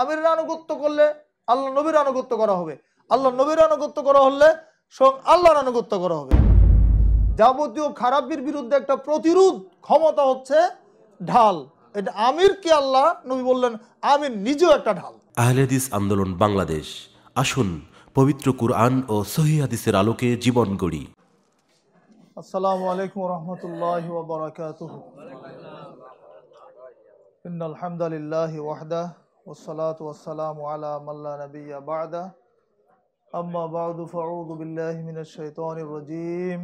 আমির আনুগত্য করলে আল্লাহ নবীর আনুগত্য করা হবে আল্লাহ নবীর আনুগত্য করা হলে আল্লাহর আনুগত্য করা হবে যাবতীয় খারাপির বিরুদ্ধে একটা প্রতিরোধ ক্ষমতা হচ্ছে ঢাল এটা আমির কি আল্লাহ নবী বললেন আমির নিজেও একটা ঢাল আহলেদিস আন্দোলন বাংলাদেশ আসুন পবিত্র কুরআন ও সহিদের আলোকে জীবন গড়ি আসসালামু আলাইকুম রহমতুল্লাহ বারাকাতুহু ইন্নাল হামদালিল্লাহি والصلاة والسلام على من لا نبي بعده أما بعد فأعوذ بالله من الشيطان الرجيم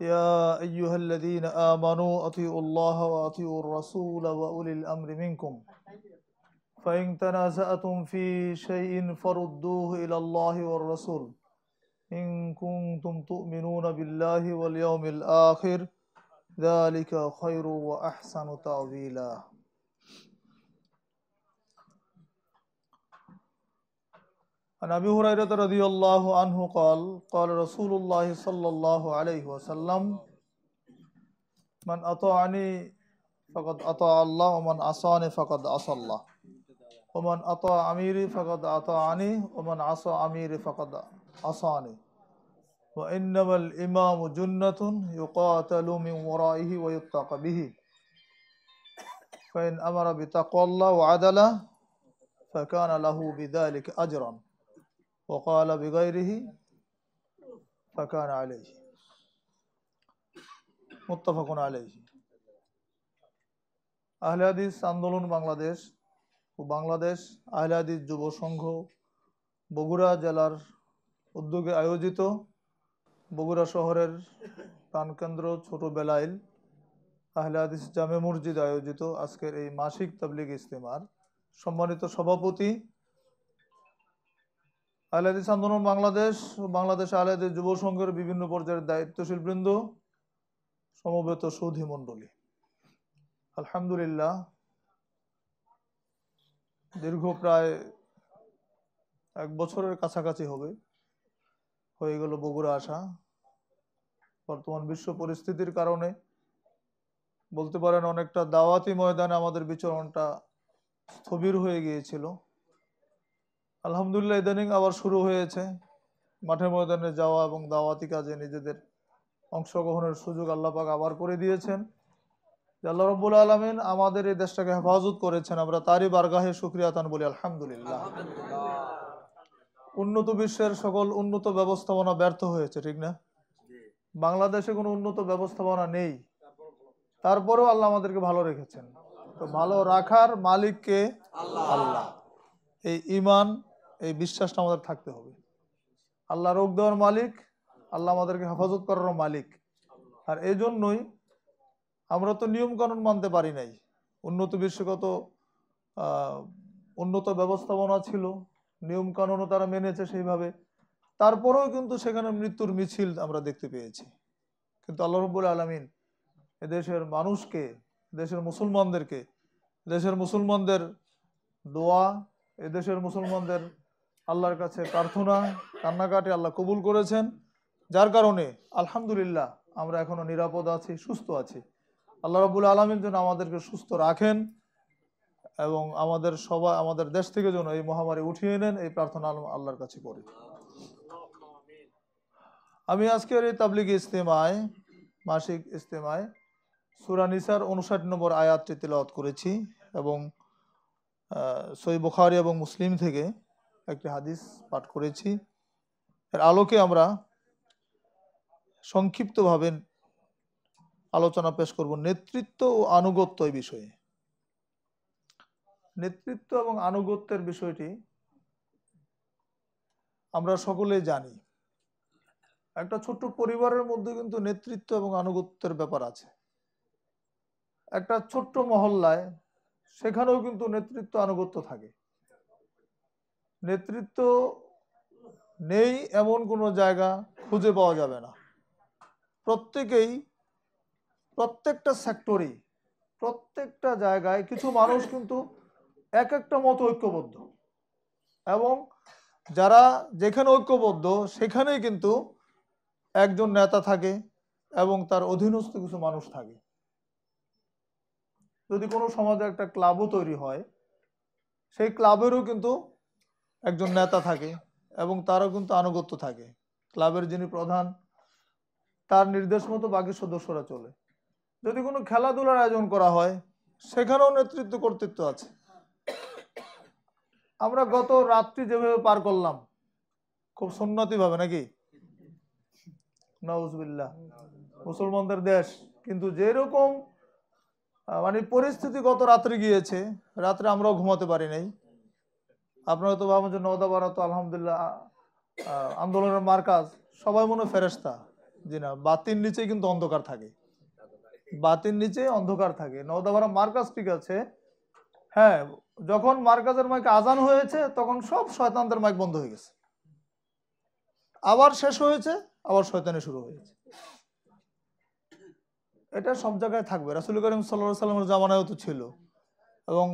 يا أيها الذين آمنوا أطيعوا الله وأطيعوا الرسول وأولي الأمر منكم فإن تنازأتم في شيء فردوه إلى الله والرسول إن كنتم تؤمنون بالله واليوم الآخر ذلك خير وأحسن تأويلاً عن أبي هريرة رضي الله عنه قال قال رسول الله صلى الله عليه وسلم من أطاعني فقد أطاع الله ومن عصاني فقد عصى الله ومن أطاع أميري فقد أطاعني ومن عصى أميري فقد عصاني وإنما الإمام جنة يقاتل من ورائه ويتق به فإن أمر بتقوى الله وعدله فكان له بذلك أجرا وقال بغيره فكان عليه متفق عليه আহলে হাদিস আন্দোলন বাংলাদেশ ও বাংলাদেশ আহলে হাদিস যুব সংঘ বগুড়া জেলার উদ্যোগে আয়োজিত বগুড়া শহরের প্রাণকেন্দ্র ছোট বেলাইল আহলে হাদিস জামে মসজিদ আয়োজিত আজকের এই মাসিক তাবলিগ ইস্তেমার সম্মানিত সভাপতি আহলাদিস আন্দোলন বাংলাদেশ বাংলাদেশ আহলাদিস যুব সংঘের বিভিন্ন পর্যায়ের দায়িত্বশীল বৃন্দ সমবেত সৌধী মণ্ডলী আলহামদুলিল্লাহ দীর্ঘ প্রায় এক বছরের কাছাকাছি হবে হয়ে গেল বগুড়া আসা বর্তমান বিশ্ব পরিস্থিতির কারণে বলতে পারেন অনেকটা দাওয়াতি ময়দানে আমাদের বিচরণটা স্থবির হয়ে গিয়েছিল আলহামদুলিল্লাহ ইদানিং আবার শুরু হয়েছে মাঠে ময়দানে যাওয়া এবং দাওয়াতি কাজে নিজেদের অংশগ্রহণের সুযোগ আল্লাপাক আবার করে দিয়েছেন আল্লাহ রব্বুল আলমিন আমাদের এই দেশটাকে হেফাজত করেছেন আমরা তারই বারগাহে সুক্রিয়াতান বলি আলহামদুলিল্লাহ উন্নত বিশ্বের সকল উন্নত ব্যবস্থাপনা ব্যর্থ হয়েছে ঠিক না বাংলাদেশে কোনো উন্নত ব্যবস্থাপনা নেই তারপরেও আল্লাহ আমাদেরকে ভালো রেখেছেন তো ভালো রাখার মালিককে আল্লাহ এই ইমান এই বিশ্বাসটা আমাদের থাকতে হবে আল্লাহ রোগ দেওয়ার মালিক আল্লাহ আমাদেরকে হেফাজত করার মালিক আর এই জন্যই আমরা তো নিয়মকানুন মানতে পারি নাই উন্নত বিশ্বগত উন্নত ব্যবস্থাপনা ছিল নিয়মকানুনও তারা মেনেছে সেইভাবে তারপরেও কিন্তু সেখানে মৃত্যুর মিছিল আমরা দেখতে পেয়েছি কিন্তু আল্লাহ রব্বুল আলমিন এদেশের মানুষকে দেশের মুসলমানদেরকে দেশের মুসলমানদের দোয়া এদেশের মুসলমানদের আল্লাহর কাছে প্রার্থনা কান্নাকাটি আল্লাহ কবুল করেছেন যার কারণে আলহামদুলিল্লাহ আমরা এখনও নিরাপদ আছি সুস্থ আছি আল্লাহ রবুল আলমের জন্য আমাদেরকে সুস্থ রাখেন এবং আমাদের সবাই আমাদের দেশ থেকে যেন এই মহামারী উঠিয়ে নেন এই প্রার্থনা আল্লাহর কাছে করি আমি আজকের এই তাবলিগ ইস্তেমায় মাসিক ইস্তেমায় সুরানিসার উনষাট নম্বর আয়াতটি তেলাওয়াত করেছি এবং সই বুখারি এবং মুসলিম থেকে একটি হাদিস পাঠ করেছি এর আলোকে আমরা সংক্ষিপ্তভাবে আলোচনা পেশ করব নেতৃত্ব ও আনুগত্য এই বিষয়ে নেতৃত্ব এবং আনুগত্যের বিষয়টি আমরা সকলে জানি একটা ছোট্ট পরিবারের মধ্যে কিন্তু নেতৃত্ব এবং আনুগত্যের ব্যাপার আছে একটা ছোট্ট মহল্লায় সেখানেও কিন্তু নেতৃত্ব আনুগত্য থাকে নেতৃত্ব নেই এমন কোনো জায়গা খুঁজে পাওয়া যাবে না প্রত্যেকেই প্রত্যেকটা সেক্টরে প্রত্যেকটা জায়গায় কিছু মানুষ কিন্তু এক একটা মতো ঐক্যবদ্ধ এবং যারা যেখানে ঐক্যবদ্ধ সেখানেই কিন্তু একজন নেতা থাকে এবং তার অধীনস্থ কিছু মানুষ থাকে যদি কোনো সমাজে একটা ক্লাবও তৈরি হয় সেই ক্লাবেরও কিন্তু একজন নেতা থাকে এবং তারও কিন্তু আনুগত্য থাকে ক্লাবের যিনি প্রধান তার নির্দেশ মতো বাকি সদস্যরা চলে যদি কোনো খেলাধুলার আয়োজন করা হয় সেখানেও নেতৃত্ব কর্তৃত্ব আছে আমরা গত রাত্রি যেভাবে পার করলাম খুব সুন্নতিভাবে নাকি নজবিল্লা মুসলমানদের দেশ কিন্তু যেরকম মানে পরিস্থিতি গত রাত্রে গিয়েছে রাত্রে আমরাও ঘুমাতে পারি নাই আপনারা তো ভাবেন যে নদা তো আলহামদুলিল্লাহ আন্দোলনের মার্কাজ সবাই মনে ফেরেস্তা জি না বাতির নিচে কিন্তু অন্ধকার থাকে বাতির নিচে অন্ধকার থাকে নদাবারা মার্কাজ ঠিক আছে হ্যাঁ যখন মার্কাজের মাইক আজান হয়েছে তখন সব শয়তানদের মাইক বন্ধ হয়ে গেছে আবার শেষ হয়েছে আবার শয়তানে শুরু হয়েছে এটা সব জায়গায় থাকবে রাসুল করিম সাল্লা সাল্লামের জামানায়ও তো ছিল এবং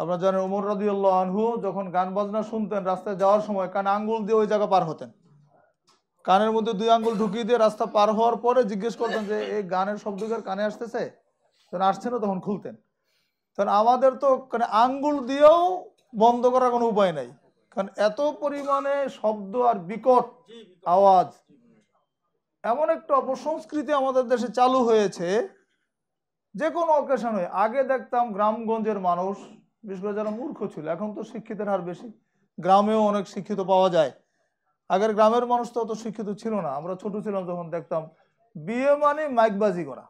আপনার জানেন উমর রদিউল্লাহ আনহু যখন গান বাজনা শুনতেন রাস্তায় যাওয়ার সময় কানে আঙ্গুল দিয়ে ওই জায়গা পার হতেন কানের মধ্যে দুই আঙ্গুল ঢুকিয়ে দিয়ে রাস্তা পার হওয়ার পরে জিজ্ঞেস করতেন যে এই গানের শব্দকার কানে আসতেছে তখন আসছে না তখন খুলতেন কারণ আমাদের তো কানে আঙ্গুল দিয়েও বন্ধ করার কোনো উপায় নাই কারণ এত পরিমাণে শব্দ আর বিকট আওয়াজ এমন একটা অপসংস্কৃতি আমাদের দেশে চালু হয়েছে যে কোনো অকেশন হয়ে আগে দেখতাম গ্রামগঞ্জের মানুষ বিশেষ করে যারা মূর্খ ছিল এখন তো শিক্ষিতের হার বেশি গ্রামেও অনেক শিক্ষিত পাওয়া যায় আগের গ্রামের মানুষ তো অত শিক্ষিত ছিল না আমরা ছোট ছিলাম যখন দেখতাম বিয়ে মানে মাইকবাজি করা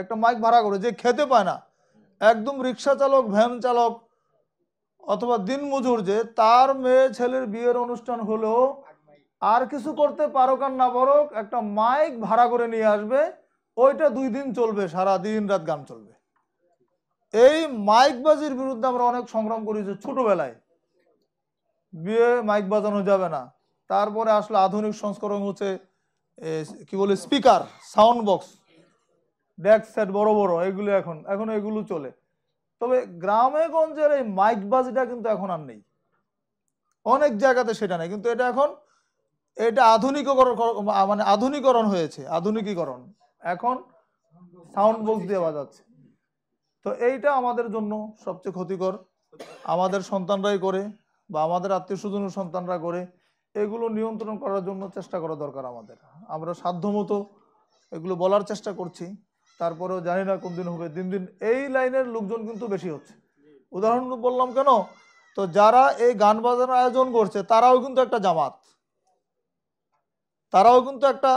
একটা মাইক ভাড়া করে যে খেতে পায় না একদম রিক্সা চালক ভ্যান চালক অথবা দিনমজুর যে তার মেয়ে ছেলের বিয়ের অনুষ্ঠান হলেও আর কিছু করতে পারক আর না পারক একটা মাইক ভাড়া করে নিয়ে আসবে ওইটা দুই দিন চলবে সারা দিন রাত গান চলবে এই মাইকবাজির বিরুদ্ধে আমরা অনেক সংগ্রাম করেছি ছোটবেলায় বিয়ে মাইক বাজানো যাবে না তারপরে আসলে আধুনিক সংস্করণ হচ্ছে কি বলে speaker sound box deck set বড় বড় এগুলো এখন এখন এগুলো চলে তবে গ্রামে গঞ্জের এই মাইক বাজিটা কিন্তু এখন আর নেই অনেক জায়গাতে সেটা নেই কিন্তু এটা এখন এটা আধুনিককরণ মানে আধুনিকরণ হয়েছে আধুনিকীকরণ এখন সাউন্ড বক্স দিয়ে বাজাচ্ছে তো এইটা আমাদের জন্য সবচেয়ে ক্ষতিকর আমাদের সন্তানরাই করে বা আমাদের আত্মীয় স্বজনের সন্তানরা করে এগুলো নিয়ন্ত্রণ করার জন্য চেষ্টা করা দরকার আমাদের আমরা সাধ্যমতো এগুলো বলার চেষ্টা করছি তারপরেও জানি না কোন দিন হবে দিন দিন এই লাইনের লোকজন কিন্তু বেশি হচ্ছে উদাহরণ বললাম কেন তো যারা এই গান বাজানোর আয়োজন করছে তারাও কিন্তু একটা জামাত তারাও কিন্তু একটা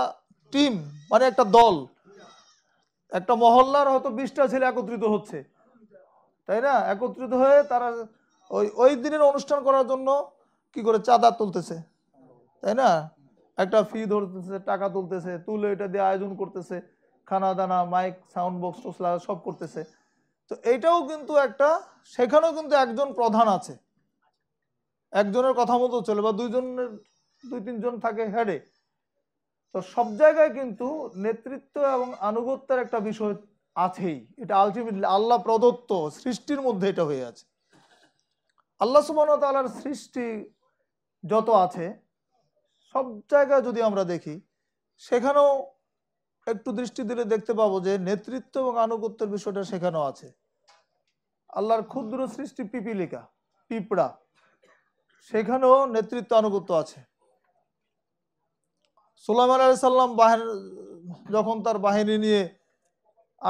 টিম মানে একটা দল একটা মহল্লার হয়তো বিশটা ছেলে একত্রিত হচ্ছে তাই না একত্রিত হয়ে তারা ওই ওই দিনের অনুষ্ঠান করার জন্য কি করে চাঁদা তুলতেছে তাই না একটা ফি ধরতেছে টাকা তুলতেছে তুলে এটা দিয়ে আয়োজন করতেছে খানা দানা মাইক সাউন্ড বক্স টসলা সব করতেছে তো এইটাও কিন্তু একটা সেখানেও কিন্তু একজন প্রধান আছে একজনের কথা মতো চলে বা দুইজনের দুই তিনজন থাকে হেডে তো সব জায়গায় কিন্তু নেতৃত্ব এবং আনুগত্যের একটা বিষয় আছেই এটা আলটিমেটলি আল্লাহ প্রদত্ত সৃষ্টির মধ্যে এটা হয়ে আছে আল্লাহ সুবান তালার সৃষ্টি যত আছে সব জায়গায় যদি আমরা দেখি সেখানেও একটু দৃষ্টি দিলে দেখতে পাবো যে নেতৃত্ব এবং আনুগত্যের বিষয়টা সেখানেও আছে আল্লাহর ক্ষুদ্র সৃষ্টি পিপিলিকা পিঁপড়া সেখানেও নেতৃত্ব আনুগত্য আছে সুলাইমান আলি সাল্লাম বাহির যখন তার বাহিনী নিয়ে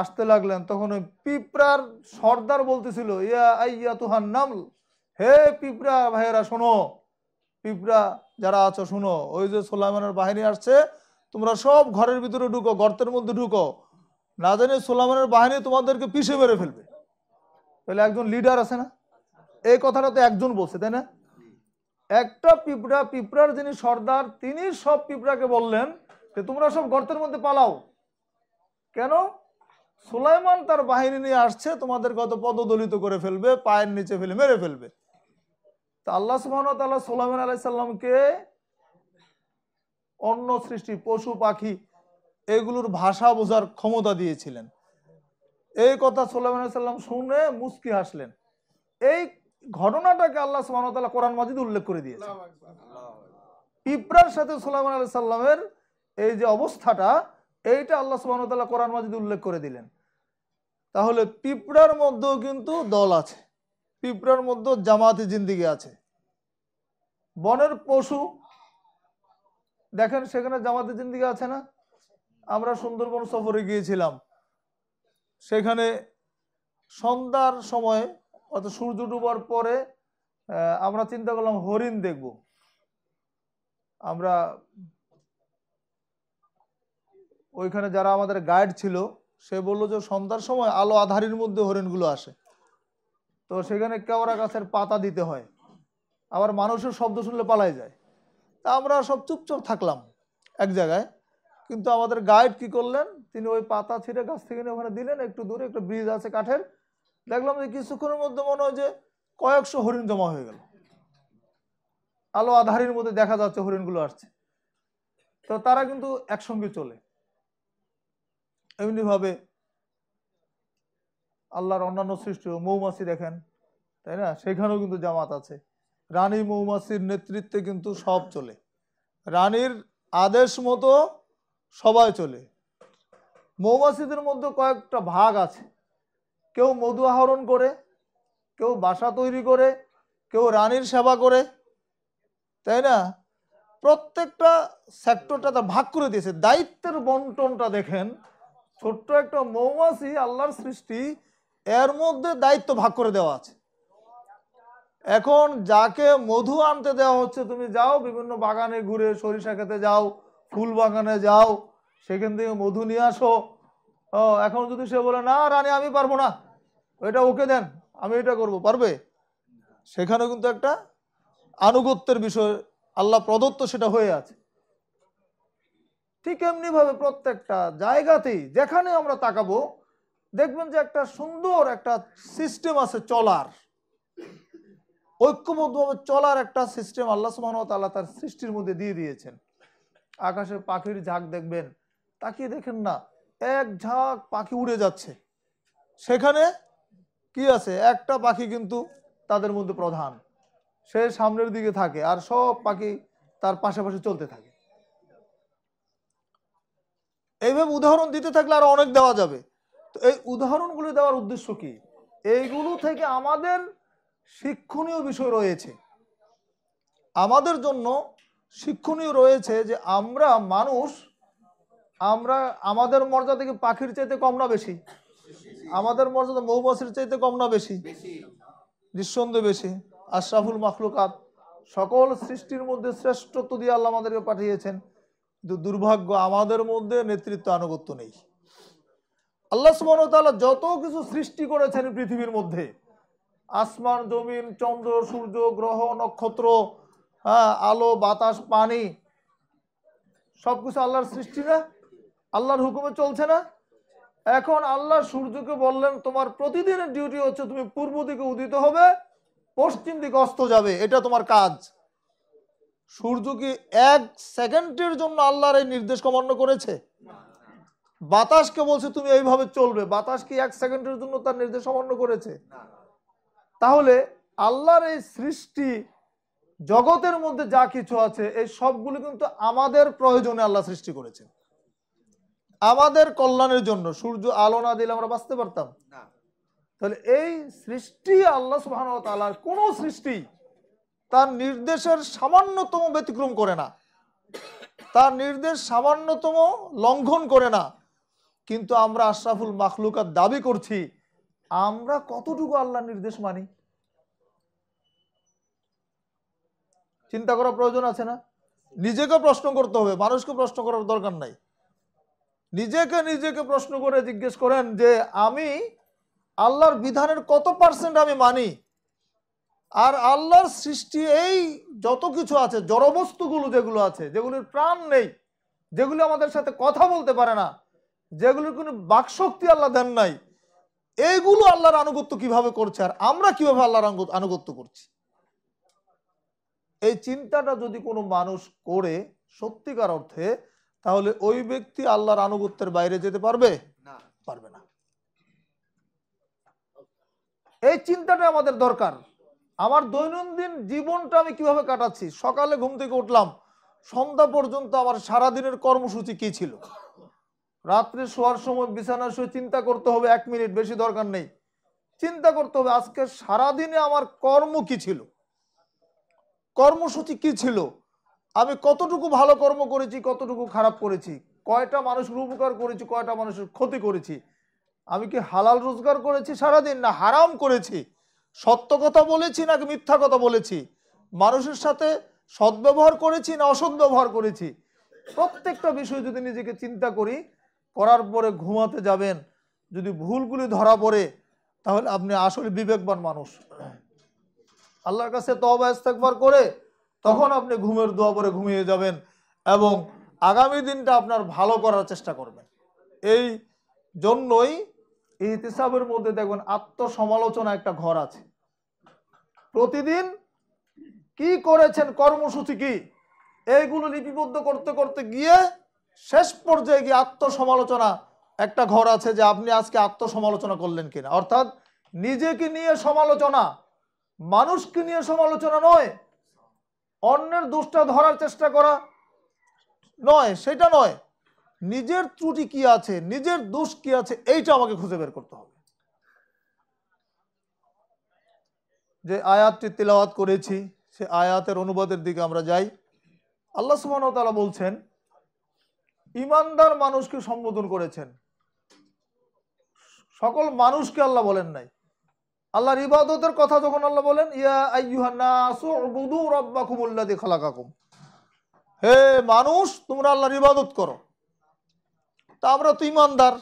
আসতে লাগলেন তখন ওই পিঁপড়ার সর্দার বলতেছিল ইয়া আইয়া তুহার নাম হে পিঁপড়া ভাইয়েরা শোনো পিঁপড়া যারা আছো শোনো ওই যে সুলাইমানের বাহিনী আসছে তোমরা সব ঘরের ভিতরে ঢুকো গর্তের মধ্যে ঢুকো না জানি সুলাইমানের বাহিনী তোমাদেরকে পিছিয়ে মেরে ফেলবে তাহলে একজন লিডার আছে না এই কথাটা তো একজন বলছে তাই না একটা পিঁপড়া পিঁপড়ার যিনি সর্দার তিনি সব পিঁপড়াকে বললেন যে তোমরা সব গর্তের মধ্যে পালাও কেন সুলাইমান তার বাহিনী নিয়ে আসছে তোমাদের কত পদদলিত করে ফেলবে পায়ের নিচে ফেলে মেরে ফেলবে তা আল্লাহ সুবাহতাল্লাহ সুলাইমান আলাইসাল্লামকে অন্য সৃষ্টি পশু পাখি এগুলোর ভাষা বোঝার ক্ষমতা দিয়েছিলেন এই কথা সুলাইমান আলাইসাল্লাম শুনে মুস্কি হাসলেন এই ঘটনাটাকে আল্লাহ সুবাহতাল্লাহ কোরআন মাজিদ উল্লেখ করে দিয়েছে পিঁপড়ার সাথে সুলাইমান আলি সাল্লামের এই যে অবস্থাটা এইটা আল্লাহ সুবাহতাল্লাহ কোরআন মাজিদ উল্লেখ করে দিলেন তাহলে পিঁপড়ার মধ্যেও কিন্তু দল আছে পিঁপড়ার মধ্যেও জামাতি জিন্দিগি আছে বনের পশু দেখেন সেখানে জামাতি জিন্দিগি আছে না আমরা সুন্দরবন সফরে গিয়েছিলাম সেখানে সন্ধ্যার সময় অত সূর্য ডুবার পরে আমরা চিন্তা করলাম হরিণ দেখব আমরা ওইখানে যারা আমাদের গাইড ছিল সে বললো যে সন্ধ্যার সময় আলো আধারির মধ্যে হরিণগুলো আসে তো সেখানে কেওড়া গাছের পাতা দিতে হয় আবার মানুষের শব্দ শুনলে পালাই যায় তা আমরা সব চুপচাপ থাকলাম এক জায়গায় কিন্তু আমাদের গাইড কি করলেন তিনি ওই পাতা ছিঁড়ে গাছ থেকে ওখানে দিলেন একটু দূরে একটা ব্রিজ আছে কাঠের দেখলাম যে কিছুক্ষণের মধ্যে মনে হয় যে কয়েকশো হরিণ জমা হয়ে গেল আলো আধারির মধ্যে দেখা যাচ্ছে হরিণগুলো আসছে তো তারা কিন্তু একসঙ্গে চলে এমনিভাবে আল্লাহর অন্যান্য সৃষ্টি মৌমাছি দেখেন তাই না সেখানেও কিন্তু জামাত আছে রানী মৌমাছির নেতৃত্বে কিন্তু সব চলে রানীর আদেশ মতো সবাই চলে মৌমাছিদের মধ্যে কয়েকটা ভাগ আছে কেউ মধু আহরণ করে কেউ বাসা তৈরি করে কেউ রানীর সেবা করে তাই না প্রত্যেকটা সেক্টরটা তার ভাগ করে দিয়েছে দায়িত্বের বন্টনটা দেখেন ছোট্ট একটা মৌমাছি আল্লাহর সৃষ্টি এর মধ্যে দায়িত্ব ভাগ করে দেওয়া আছে এখন যাকে মধু আনতে দেওয়া হচ্ছে তুমি যাও বিভিন্ন বাগানে ঘুরে সরিষা খেতে যাও ফুল বাগানে যাও সেখান থেকে মধু নিয়ে আসো এখন যদি সে বলে না রানী আমি পারবো না ওইটা ওকে দেন আমি এটা করব পারবে সেখানে কিন্তু একটা আনুগত্যের বিষয় আল্লাহ প্রদত্ত সেটা হয়ে আছে ঠিক এমনিভাবে প্রত্যেকটা জায়গাতেই যেখানে আমরা তাকাবো দেখবেন যে একটা সুন্দর একটা সিস্টেম আছে চলার ঐক্যবদ্ধভাবে চলার একটা সিস্টেম আল্লাহ সুবাহ তার সৃষ্টির মধ্যে দিয়ে দিয়েছেন আকাশে পাখির ঝাঁক দেখবেন তাকিয়ে দেখেন না এক ঝাঁক পাখি উড়ে যাচ্ছে সেখানে কি আছে একটা পাখি কিন্তু তাদের মধ্যে প্রধান সে সামনের দিকে থাকে আর সব পাখি তার পাশাপাশি চলতে থাকে এইভাবে উদাহরণ দিতে থাকলে আরো অনেক দেওয়া যাবে তো এই উদাহরণগুলো দেওয়ার উদ্দেশ্য কি এইগুলো থেকে আমাদের শিক্ষণীয় বিষয় রয়েছে আমাদের জন্য শিক্ষণীয় রয়েছে যে আমরা মানুষ আমরা আমাদের মর্যাদা থেকে পাখির চাইতে কম না বেশি আমাদের মর্যাদা মৌমাছির চাইতে কম না বেশি নিঃসন্দেহ বেশি আশরাফুল মাখলুকাত সকল সৃষ্টির মধ্যে শ্রেষ্ঠত্ব দিয়ে আল্লাহ আমাদেরকে পাঠিয়েছেন কিন্তু দুর্ভাগ্য আমাদের মধ্যে নেতৃত্ব আনুগত্য নেই আল্লাহ সুবাহতাল্লাহ যত কিছু সৃষ্টি করেছেন পৃথিবীর মধ্যে আসমান জমিন চন্দ্র সূর্য গ্রহ নক্ষত্র হ্যাঁ আলো বাতাস পানি সব কিছু আল্লাহর সৃষ্টি না আল্লাহর হুকুমে চলছে না এখন আল্লাহ সূর্যকে বললেন তোমার প্রতিদিনের ডিউটি হচ্ছে তুমি পূর্ব দিকে উদিত হবে পশ্চিম দিকে অস্ত যাবে এটা তোমার কাজ সূর্য কি এক সেকেন্ডের জন্য আল্লাহর এই নির্দেশ কমান্য করেছে বাতাসকে বলছে তুমি এইভাবে চলবে বাতাস কি এক সেকেন্ডের জন্য তার নির্দেশ অমান্য করেছে তাহলে আল্লাহর এই সৃষ্টি জগতের মধ্যে যা কিছু আছে এই সবগুলো কিন্তু আমাদের প্রয়োজনে আল্লাহ সৃষ্টি করেছেন আমাদের কল্যাণের জন্য সূর্য আলো না দিলে আমরা বাঁচতে পারতাম তাহলে এই সৃষ্টি আল্লাহ সুহান কোন কোনো সৃষ্টি তার নির্দেশের সামান্যতম ব্যতিক্রম করে না তার নির্দেশ সামান্যতম লঙ্ঘন করে না কিন্তু আমরা আশরাফুল মাখলুকার দাবি করছি আমরা কতটুকু আল্লাহ নির্দেশ মানি চিন্তা করার প্রয়োজন আছে না নিজেকে প্রশ্ন করতে হবে মানুষকে প্রশ্ন করার দরকার নাই নিজেকে নিজেকে প্রশ্ন করে জিজ্ঞেস করেন যে আমি আল্লাহর বিধানের কত পার্সেন্ট আমি মানি আর আল্লাহর সৃষ্টি এই যত কিছু আছে জড়বস্তুগুলো যেগুলো আছে যেগুলির প্রাণ নেই যেগুলি আমাদের সাথে কথা বলতে পারে না যেগুলির কোনো বাকশক্তি আল্লাহ দেন নাই এইগুলো আল্লাহর আনুগত্য কিভাবে করছে আর আমরা কিভাবে আল্লাহর আনুগত্য করছি এই চিন্তাটা যদি কোনো মানুষ করে সত্যিকার অর্থে তাহলে ওই ব্যক্তি আল্লাহর আনুগত্যের বাইরে যেতে পারবে পারবে না এই চিন্তাটা আমাদের দরকার আমার দৈনন্দিন জীবনটা আমি কিভাবে কাটাচ্ছি সকালে ঘুম থেকে উঠলাম সন্ধ্যা পর্যন্ত আমার সারাদিনের কর্মসূচি কি ছিল রাত্রে শোয়ার সময় বিছানা শুয়ে চিন্তা করতে হবে এক মিনিট বেশি দরকার নেই চিন্তা করতে হবে আজকে সারাদিনে আমার কর্ম কি ছিল কর্মসূচি কি ছিল আমি কতটুকু ভালো কর্ম করেছি কতটুকু খারাপ করেছি কয়টা মানুষের উপকার করেছি কয়টা মানুষের ক্ষতি করেছি আমি কি হালাল রোজগার করেছি সারাদিন না হারাম করেছি সত্য কথা বলেছি নাকি মিথ্যা কথা বলেছি মানুষের সাথে সদ্ব্যবহার করেছি না অসৎ ব্যবহার করেছি প্রত্যেকটা বিষয় যদি নিজেকে চিন্তা করি করার পরে ঘুমাতে যাবেন যদি ভুলগুলি ধরা পড়ে তাহলে আপনি আসলে বিবেকবান মানুষ আল্লাহর কাছে তবা ইস্তেকবার করে তখন আপনি ঘুমের দোয়া পরে ঘুমিয়ে যাবেন এবং আগামী দিনটা আপনার ভালো করার চেষ্টা করবেন এই জন্যই ইতিসাবের মধ্যে দেখবেন আত্মসমালোচনা একটা ঘর আছে প্রতিদিন কি করেছেন কর্মসূচি কি এইগুলো লিপিবদ্ধ করতে করতে গিয়ে শেষ পর্যায়ে গিয়ে আত্মসমালোচনা একটা ঘর আছে যে আপনি আজকে আত্মসমালোচনা করলেন কিনা অর্থাৎ নিজেকে নিয়ে সমালোচনা মানুষকে নিয়ে সমালোচনা নয় অন্যের দোষটা ধরার চেষ্টা করা নয় সেটা নয় নিজের ত্রুটি কি আছে নিজের দোষ কি আছে এইটা আমাকে খুঁজে বের করতে হবে যে আয়াতটি তেলাওয়াত করেছি সে আয়াতের অনুবাদের দিকে আমরা যাই আল্লাহ সুবাহতালা বলছেন ইমানদার মানুষকে সম্বোধন করেছেন সকল মানুষকে আল্লাহ বলেন নাই আল্লাহর ইবাদতের কথা যখন আল্লাহ বলেন ইয়াহাকুম হে মানুষ তোমরা আল্লাহর ইবাদত করো তা আমরা তো ইমানদার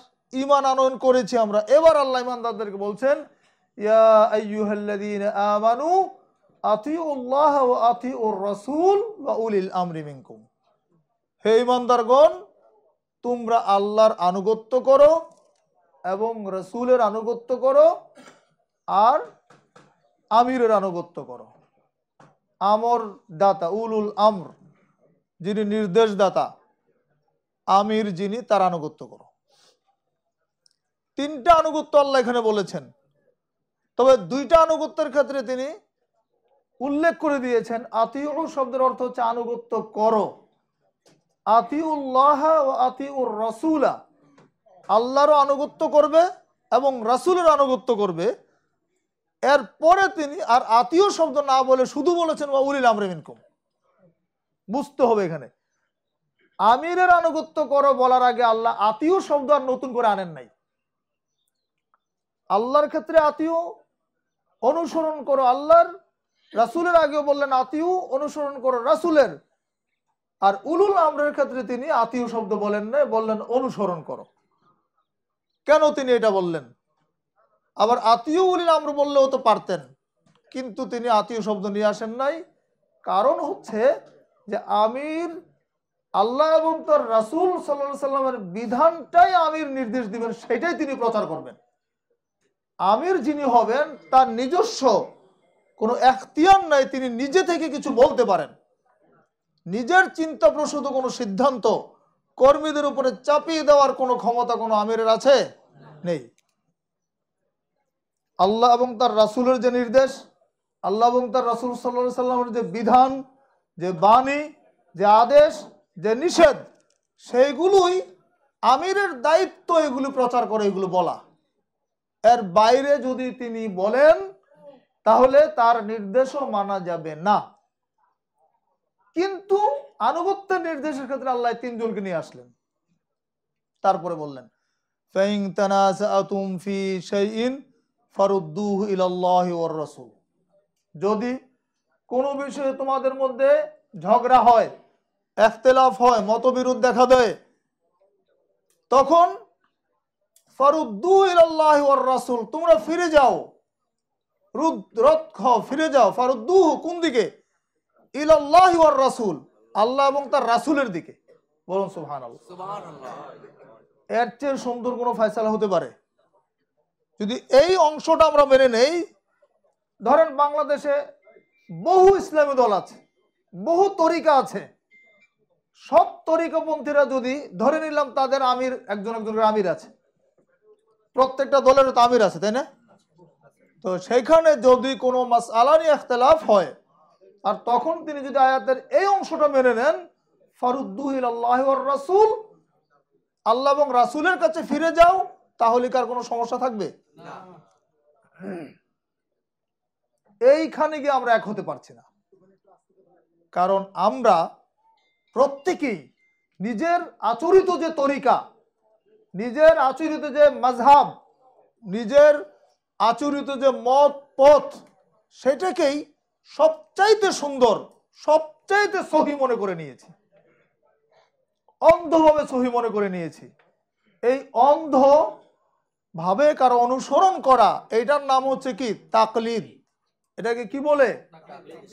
ইমান আনয়ন করেছি আমরা এবার আল্লাহ ইমানদারদেরকে বলছেন আমানু আতিউল্লাহ ও বা উলিল হে ইমানদারগণ তোমরা আল্লাহর আনুগত্য করো এবং রসুলের আনুগত্য করো আর আমিরের আনুগত্য করো আমর দাতা উলুল আমর যিনি নির্দেশদাতা আমির যিনি তার আনুগত্য করো তিনটা আনুগত্য আল্লাহ এখানে বলেছেন তবে দুইটা আনুগত্যের ক্ষেত্রে তিনি উল্লেখ করে দিয়েছেন আতিউ শব্দের অর্থ হচ্ছে আনুগত্য করো আতিউল্লাহ ও আতিউর রসুলা আল্লাহরও আনুগত্য করবে এবং রাসুলের আনুগত্য করবে এরপরে তিনি আর আত্মীয় শব্দ না বলে শুধু বলেছেন বা উলিল আমরিমিনকুম বুঝতে হবে এখানে আমিরের আনুগত্য করো বলার আগে আল্লাহ আত্মীয় শব্দ আর নতুন করে আনেন নাই আল্লাহর ক্ষেত্রে আত্মীয় অনুসরণ করো আল্লাহর রাসুলের আগেও বললেন আতিউ অনুসরণ করো রাসুলের আর উলুল আমরের ক্ষেত্রে তিনি আত্মীয় শব্দ বলেন না বললেন অনুসরণ করো কেন তিনি এটা বললেন আবার আত্মীয় উলিল আমর বললেও তো পারতেন কিন্তু তিনি আত্মীয় শব্দ নিয়ে আসেন নাই কারণ হচ্ছে যে আমির আল্লাহ এবং তার রাসুল সাল্লা সাল্লামের বিধানটাই আমির নির্দেশ দিবেন সেটাই তিনি প্রচার করবেন আমির যিনি হবেন তার নিজস্ব কোনো এখতিয়ার নাই তিনি নিজে থেকে কিছু বলতে পারেন নিজের চিন্তা প্রসূত কোনো সিদ্ধান্ত কর্মীদের উপরে চাপিয়ে দেওয়ার কোনো ক্ষমতা কোনো আমিরের আছে নেই আল্লাহ এবং তার রাসুলের যে নির্দেশ আল্লাহ এবং তার রাসুল সাল্লা সাল্লামের যে বিধান যে বাণী যে আদেশ যে নিষেধ সেইগুলোই আমিরের দায়িত্ব এগুলো প্রচার করে এগুলো বলা এর বাইরে যদি তিনি বলেন তাহলে তার নির্দেশও মানা যাবে না কিন্তু আনুগত্যের নির্দেশের ক্ষেত্রে আল্লাহ তিনজনকে নিয়ে আসলেন তারপরে বললেন ফাইং তানাস আতুম ফি ইন ফারুদ্দুহ ইল্লাহ রসুল যদি কোনো বিষয়ে তোমাদের মধ্যে ঝগড়া হয় এখতলাফ হয় মতবিরোধ দেখা দেয় তখন ফারুদ্দু ইল্লাহ ওর রসুল তোমরা ফিরে যাও রুদ্রত ফিরে যাও ফারুদ্দু কোন দিকে ইল্লাহ ওর রসুল আল্লাহ এবং তার রাসুলের দিকে বলুন সুহান এর চেয়ে সুন্দর কোনো ফয়সালা হতে পারে যদি এই অংশটা আমরা মেনে নেই ধরেন বাংলাদেশে বহু ইসলামী দল আছে বহু তরিকা আছে সব তরিকাপন্থীরা যদি ধরে নিলাম তাদের আমির একজন একজনের আমির আছে প্রত্যেকটা দলেরও তো আমির আছে তাই না তো সেখানে যদি কোনো মাস আলানি এখতলাফ হয় আর তখন তিনি যদি আয়াতের এই অংশটা মেনে নেন ফারুদ্দুহিল আল্লাহ রাসুল আল্লাহ এবং রাসুলের কাছে ফিরে যাও তাহলে কার কোনো সমস্যা থাকবে এইখানে গিয়ে আমরা এক হতে পারছি না কারণ আমরা প্রত্যেকেই নিজের আচরিত যে তরিকা নিজের আচরিত যে মাঝহাব নিজের আচরিত যে মত পথ সেটাকেই সবচাইতে সুন্দর সবচাইতে সহি মনে করে নিয়েছি অন্ধভাবে সহি মনে করে নিয়েছি এই অন্ধ ভাবে কারো অনুসরণ করা এইটার নাম হচ্ছে কি তাকলিদ এটাকে কি বলে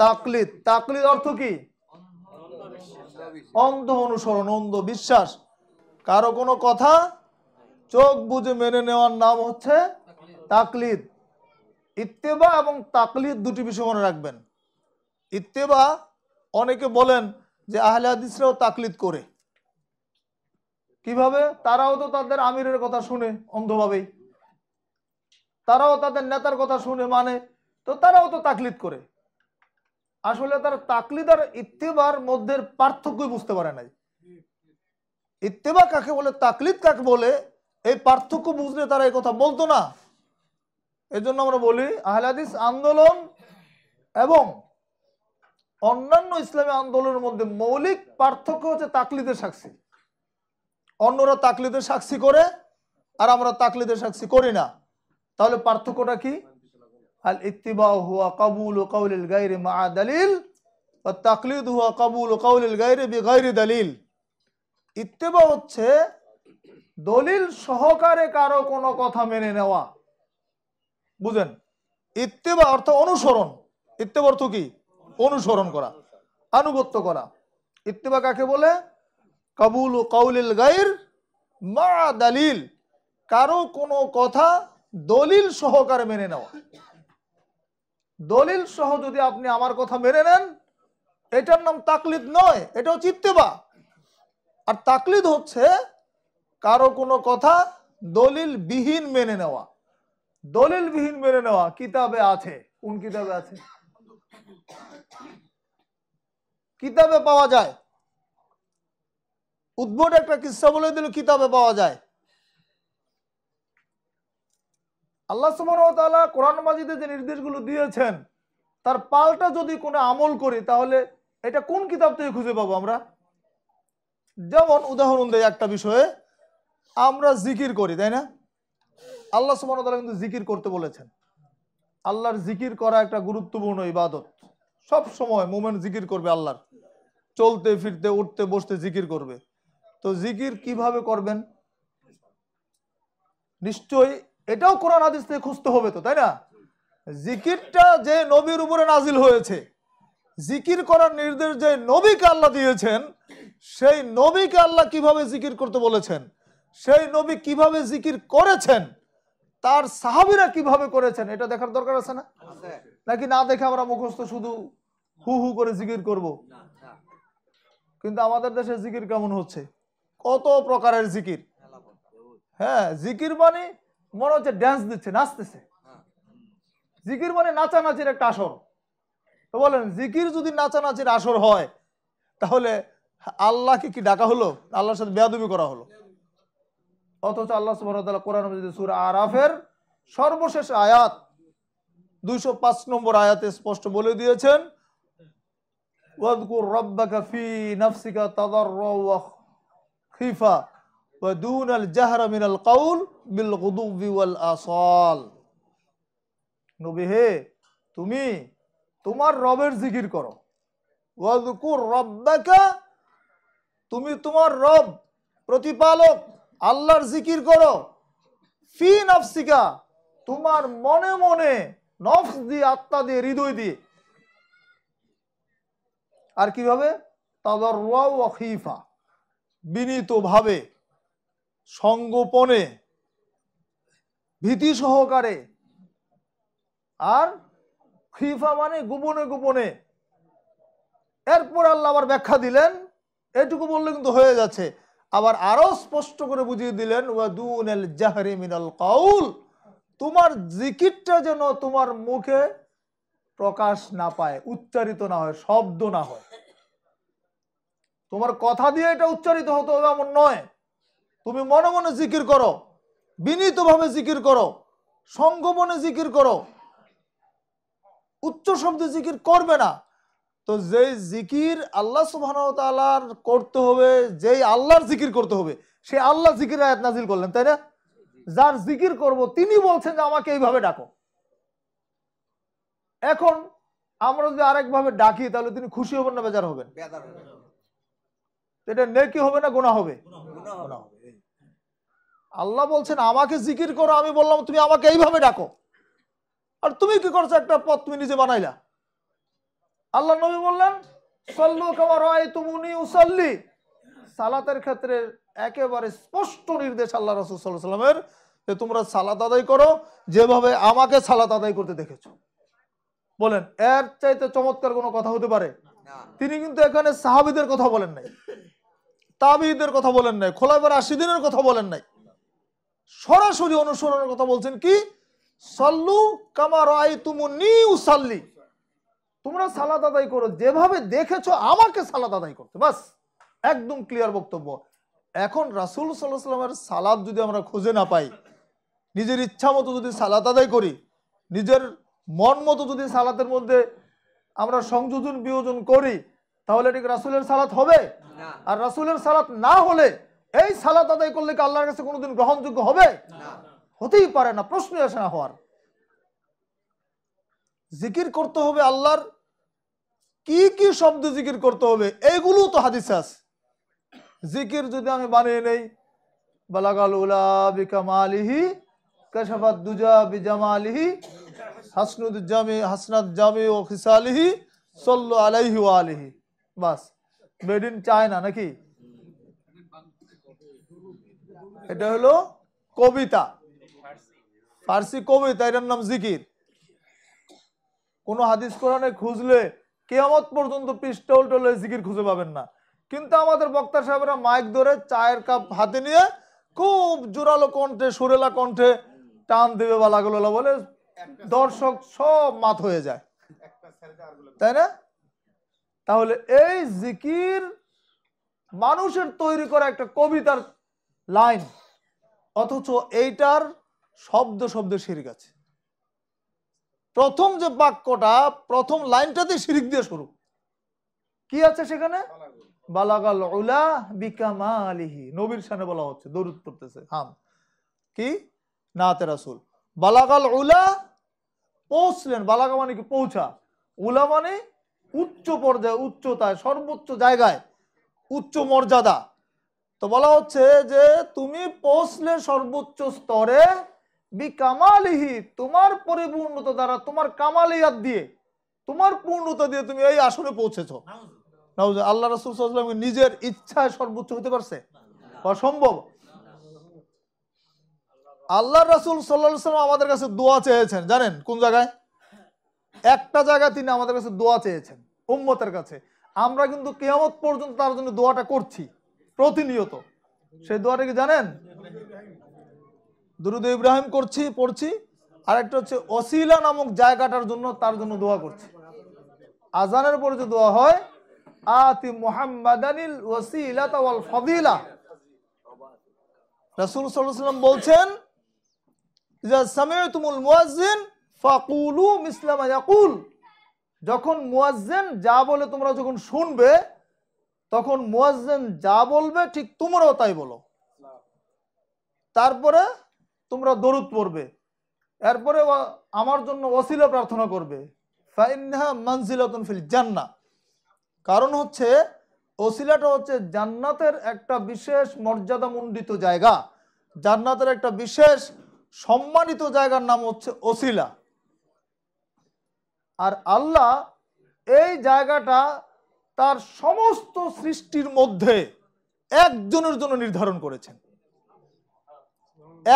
তাকলিদ তাকলিদ অর্থ কি অন্ধ অনুসরণ অন্ধ বিশ্বাস কারো কোনো কথা চোখ বুঝে মেনে নেওয়ার নাম হচ্ছে তাকলিদ ইত্তেবা এবং তাকলিদ দুটি বিষয় মনে রাখবেন ইত্তেবা অনেকে বলেন যে আহলে হাদিসরাও তাকলিদ করে কিভাবে তারাও তো তাদের আমিরের কথা শুনে অন্ধভাবেই তারাও তাদের নেতার কথা শুনে মানে তো তারাও তো তাকলিদ করে আসলে তার তাকলিদ আর ইত্তেবার মধ্যের পার্থক্যই বুঝতে পারে নাই ইত্তেবা কাকে বলে তাকলিদ কাকে বলে এই পার্থক্য বুঝলে তারা এই কথা বলতো না এজন্য আমরা বলি আহলাদিস আন্দোলন এবং অন্যান্য ইসলামী আন্দোলনের মধ্যে মৌলিক পার্থক্য হচ্ছে তাকলিদের সাক্ষী অন্যরা তাকলিদের সাক্ষী করে আর আমরা তাকলিদের সাক্ষী করি না তাহলে পার্থক্যটা কি আল ইতিবা হুয়া কাবুল কাউলিল গাইরে মা দালিল ও তাকলিদ হুয়া কাবুল কাউলিল গাইরে গাইরে দালিল ইত্তেবা হচ্ছে দলিল সহকারে কারো কোনো কথা মেনে নেওয়া বুঝেন ইত্তেবা অর্থ অনুসরণ ইত্তেবা অর্থ কি অনুসরণ করা আনুগত্য করা ইত্তেবা কাকে বলে কবুল ও কৌলিল গাইর মা দালিল কারো কোনো কথা দলিল সহকারে মেনে নেওয়া দলিল সহ যদি আপনি আমার কথা মেনে নেন এটার নাম তাকলিদ নয় এটাও চিত্তে বা আর তাকলিদ হচ্ছে কারো কোনো কথা দলিল বিহীন মেনে নেওয়া দলিল বিহীন মেনে নেওয়া কিতাবে আছে কোন কিতাবে আছে কিতাবে পাওয়া যায় উদ্ভট একটা কিসা বলে দিল কিতাবে পাওয়া যায় আল্লাহ সুমনতালা কোরআন মাজিদে যে নির্দেশগুলো দিয়েছেন তার পাল্টা যদি কোনো আমল করি তাহলে এটা কোন কিতাব থেকে খুঁজে পাবো আমরা যেমন উদাহরণ দেয় একটা বিষয়ে আমরা জিকির করি তাই না আল্লাহ সুমনতালা কিন্তু জিকির করতে বলেছেন আল্লাহর জিকির করা একটা গুরুত্বপূর্ণ ইবাদত সব সময় মোমেন জিকির করবে আল্লাহর চলতে ফিরতে উঠতে বসতে জিকির করবে তো জিকির কিভাবে করবেন নিশ্চয়ই এটাও কোরআন হাদিস থেকে খুঁজতে হবে তো তাই না জিকিরটা যে নবীর উপরে নাজিল হয়েছে জিকির করার নির্দেশ যে নবীকে আল্লাহ দিয়েছেন সেই নবীকে আল্লাহ কিভাবে জিকির করতে বলেছেন সেই নবী কিভাবে জিকির করেছেন তার সাহাবিরা কিভাবে করেছেন এটা দেখার দরকার আছে না নাকি না দেখে আমরা মুখস্থ শুধু হু হু করে জিকির করব কিন্তু আমাদের দেশে জিকির কেমন হচ্ছে কত প্রকারের জিকির হ্যাঁ জিকির মানে মনে হচ্ছে ড্যান্স দিচ্ছে নাচতেছে জিকির মানে নাচানাচির একটা আসর তো বলেন জিকির যদি নাচানাচির আসর হয় তাহলে আল্লাহকে কি ডাকা হলো আল্লাহর সাথে বেয়াদুমি করা হলো অথচ আল্লাহ কোরআন সুর আরাফের সর্বশেষ আয়াত দুইশো পাঁচ নম্বর আয়াতে স্পষ্ট বলে দিয়েছেন ওয়াদকুর রব্বাকা ফি নাফসিকা খিফা ودون الجهر من القول ওয়াল والآصال নবী হে তুমি তোমার রবের জিকির করো ওয়াজকুর রব্বাকা তুমি তোমার রব প্রতিপালক আল্লাহর জিকির করো ফি নফসিকা তোমার মনে মনে নফস দিয়ে আত্মা দিয়ে হৃদয় দিয়ে আর কিভাবে তাদর অখিফা বিনীতভাবে সঙ্গোপনে ভীতি সহকারে আর ফিফা মানে গোপনে গোপনে এরপর আল্লাহ আবার ব্যাখ্যা দিলেন এটুকু বললে কিন্তু হয়ে যাচ্ছে আবার আরো স্পষ্ট করে বুঝিয়ে দিলেন কাউল তোমার জিকিরটা যেন তোমার মুখে প্রকাশ না পায় উচ্চারিত না হয় শব্দ না হয় তোমার কথা দিয়ে এটা উচ্চারিত হতো এমন নয় তুমি মনে মনে জিকির করো বিনীতভাবে জিকির করো সংগোপনে জিকির করো উচ্চ শব্দে জিকির করবে না তো যেই জিকির আল্লাহ সুবাহর করতে হবে যেই আল্লাহর জিকির করতে হবে সে আল্লাহ জিকির আয়াত নাজিল করলেন তাই না যার জিকির করব তিনি বলছেন যে আমাকে এইভাবে ডাকো এখন আমরা যদি আরেকভাবে ডাকি তাহলে তিনি খুশি হবেন না বেজার হবেন তো এটা নেকি হবে না গোনা হবে আল্লাহ বলছেন আমাকে জিকির করো আমি বললাম তুমি আমাকে এইভাবে ডাকো আর তুমি কি করছো একটা পথ তুমি নিজে বানাইলা আল্লাহ নবী বললেন সল্লু কামার তুমুনি উসল্লি সালাতের ক্ষেত্রে একেবারে স্পষ্ট নির্দেশ আল্লাহ রসুল সাল্লামের যে তোমরা সালাত আদায় করো যেভাবে আমাকে সালাত আদায় করতে দেখেছো বলেন এর চাইতে চমৎকার কোনো কথা হতে পারে তিনি কিন্তু এখানে সাহাবিদের কথা বলেন নাই তাবিদের কথা বলেন নাই খোলাফের আশি দিনের কথা বলেন নাই সরাসরি অনুসরণের কথা বলছেন কি সাল্লু কামার আই তোমরা সালাদ আদায় করো যেভাবে দেখেছো আমাকে সালাদ আদায় করতে বাস একদম ক্লিয়ার বক্তব্য এখন রাসুল সাল্লাহ সাল্লামের সালাদ যদি আমরা খুঁজে না পাই নিজের ইচ্ছা মতো যদি সালাদ আদায় করি নিজের মন মতো যদি সালাতের মধ্যে আমরা সংযোজন বিয়োজন করি তাহলে এটি রাসুলের সালাত হবে আর রাসুলের সালাত না হলে এই সালাত আদায় করলে কি আল্লাহর কাছে কোনোদিন গ্রহণযোগ্য হবে হতেই পারে না প্রশ্ন আসে না হওয়ার জিকির করতে হবে আল্লাহর কি কি শব্দ জিকির করতে হবে এইগুলো তো হাদিস আছে জিকির যদি আমি বানিয়ে নেই বালাগাল উলা বিকামালিহি দুজা বিজামালিহি হাসনুদ জামি হাসনাদ জামি ও খিসালিহি সল্লু আলাইহি ও আলিহি বাস মেড ইন চায়না নাকি এটা হলো কবিতা ফার্সি কবিতা এটার নাম জিকির কোনো হাদিস কোরআনে খুঁজলে কেয়ামত পর্যন্ত পৃষ্ঠা উল্টলে জিকির খুঁজে পাবেন না কিন্তু আমাদের বক্তা সাহেবরা মাইক ধরে চায়ের কাপ হাতে নিয়ে খুব জোরালো কণ্ঠে সুরেলা কণ্ঠে টান দেবে বা লাগলো বলে দর্শক সব মাত হয়ে যায় তাই না তাহলে এই জিকির মানুষের তৈরি করা একটা কবিতার লাইন অথচ এইটার শব্দ শব্দ শিরিক আছে প্রথম যে বাক্যটা প্রথম লাইনটাতে শিরিক দিয়ে শুরু কি আছে সেখানে বালাগাল উলা বিকামা আলিহি নবীর সানে বলা হচ্ছে দরুদ পড়তেছে হাম কি না তেরাসুল বালাগাল উলা পৌঁছলেন বালাগা মানে কি পৌঁছা উলা মানে উচ্চ পর্যায়ে উচ্চতায় সর্বোচ্চ জায়গায় উচ্চ মর্যাদা তো বলা হচ্ছে যে তুমি পৌঁছলে সর্বোচ্চ স্তরে বিকামালিহি তোমার পরিপূর্ণতা দ্বারা তোমার কামালিয়াত দিয়ে তোমার পূর্ণতা দিয়ে তুমি এই আসনে পৌঁছেছ আল্লাহ রসুল নিজের ইচ্ছায় সর্বোচ্চ হতে পারছে অসম্ভব আল্লাহ রসুল সাল্লাহ আমাদের কাছে দোয়া চেয়েছেন জানেন কোন জায়গায় একটা জায়গায় তিনি আমাদের কাছে দোয়া চেয়েছেন উম্মতের কাছে আমরা কিন্তু কেয়ামত পর্যন্ত তার জন্য দোয়াটা করছি প্রতিনিয়ত সেই দোয়াটা কি জানেন দুরুদ ইব্রাহিম করছি পড়ছি আর একটা হচ্ছে অসিলা নামক জায়গাটার জন্য তার জন্য দোয়া করছি আজানের পরে যে দোয়া হয় আতি মোহাম্মদানিল ওসিলা তাওয়াল ফদিলা রাসূল সাল্লাল্লাহু আলাইহি ওয়াসাল্লাম বলছেন যে সামি'তুমুল মুয়াজ্জিন ফাকুলু মিসলামা ইয়াকুল যখন মুয়াজ্জেন যা বলে তোমরা যখন শুনবে তখন মুয়াজ্জেন যা বলবে ঠিক তোমরাও তাই বলো তারপরে তোমরা দরুদ পড়বে এরপরে আমার জন্য ওসিলা প্রার্থনা করবে ফাইনহা মানজিলাতুন ফিল জান্না কারণ হচ্ছে ওসিলাটা হচ্ছে জান্নাতের একটা বিশেষ মর্যাদামণ্ডিত জায়গা জান্নাতের একটা বিশেষ সম্মানিত জায়গার নাম হচ্ছে ওসিলা আর আল্লাহ এই জায়গাটা তার সমস্ত সৃষ্টির মধ্যে একজনের জন্য নির্ধারণ করেছেন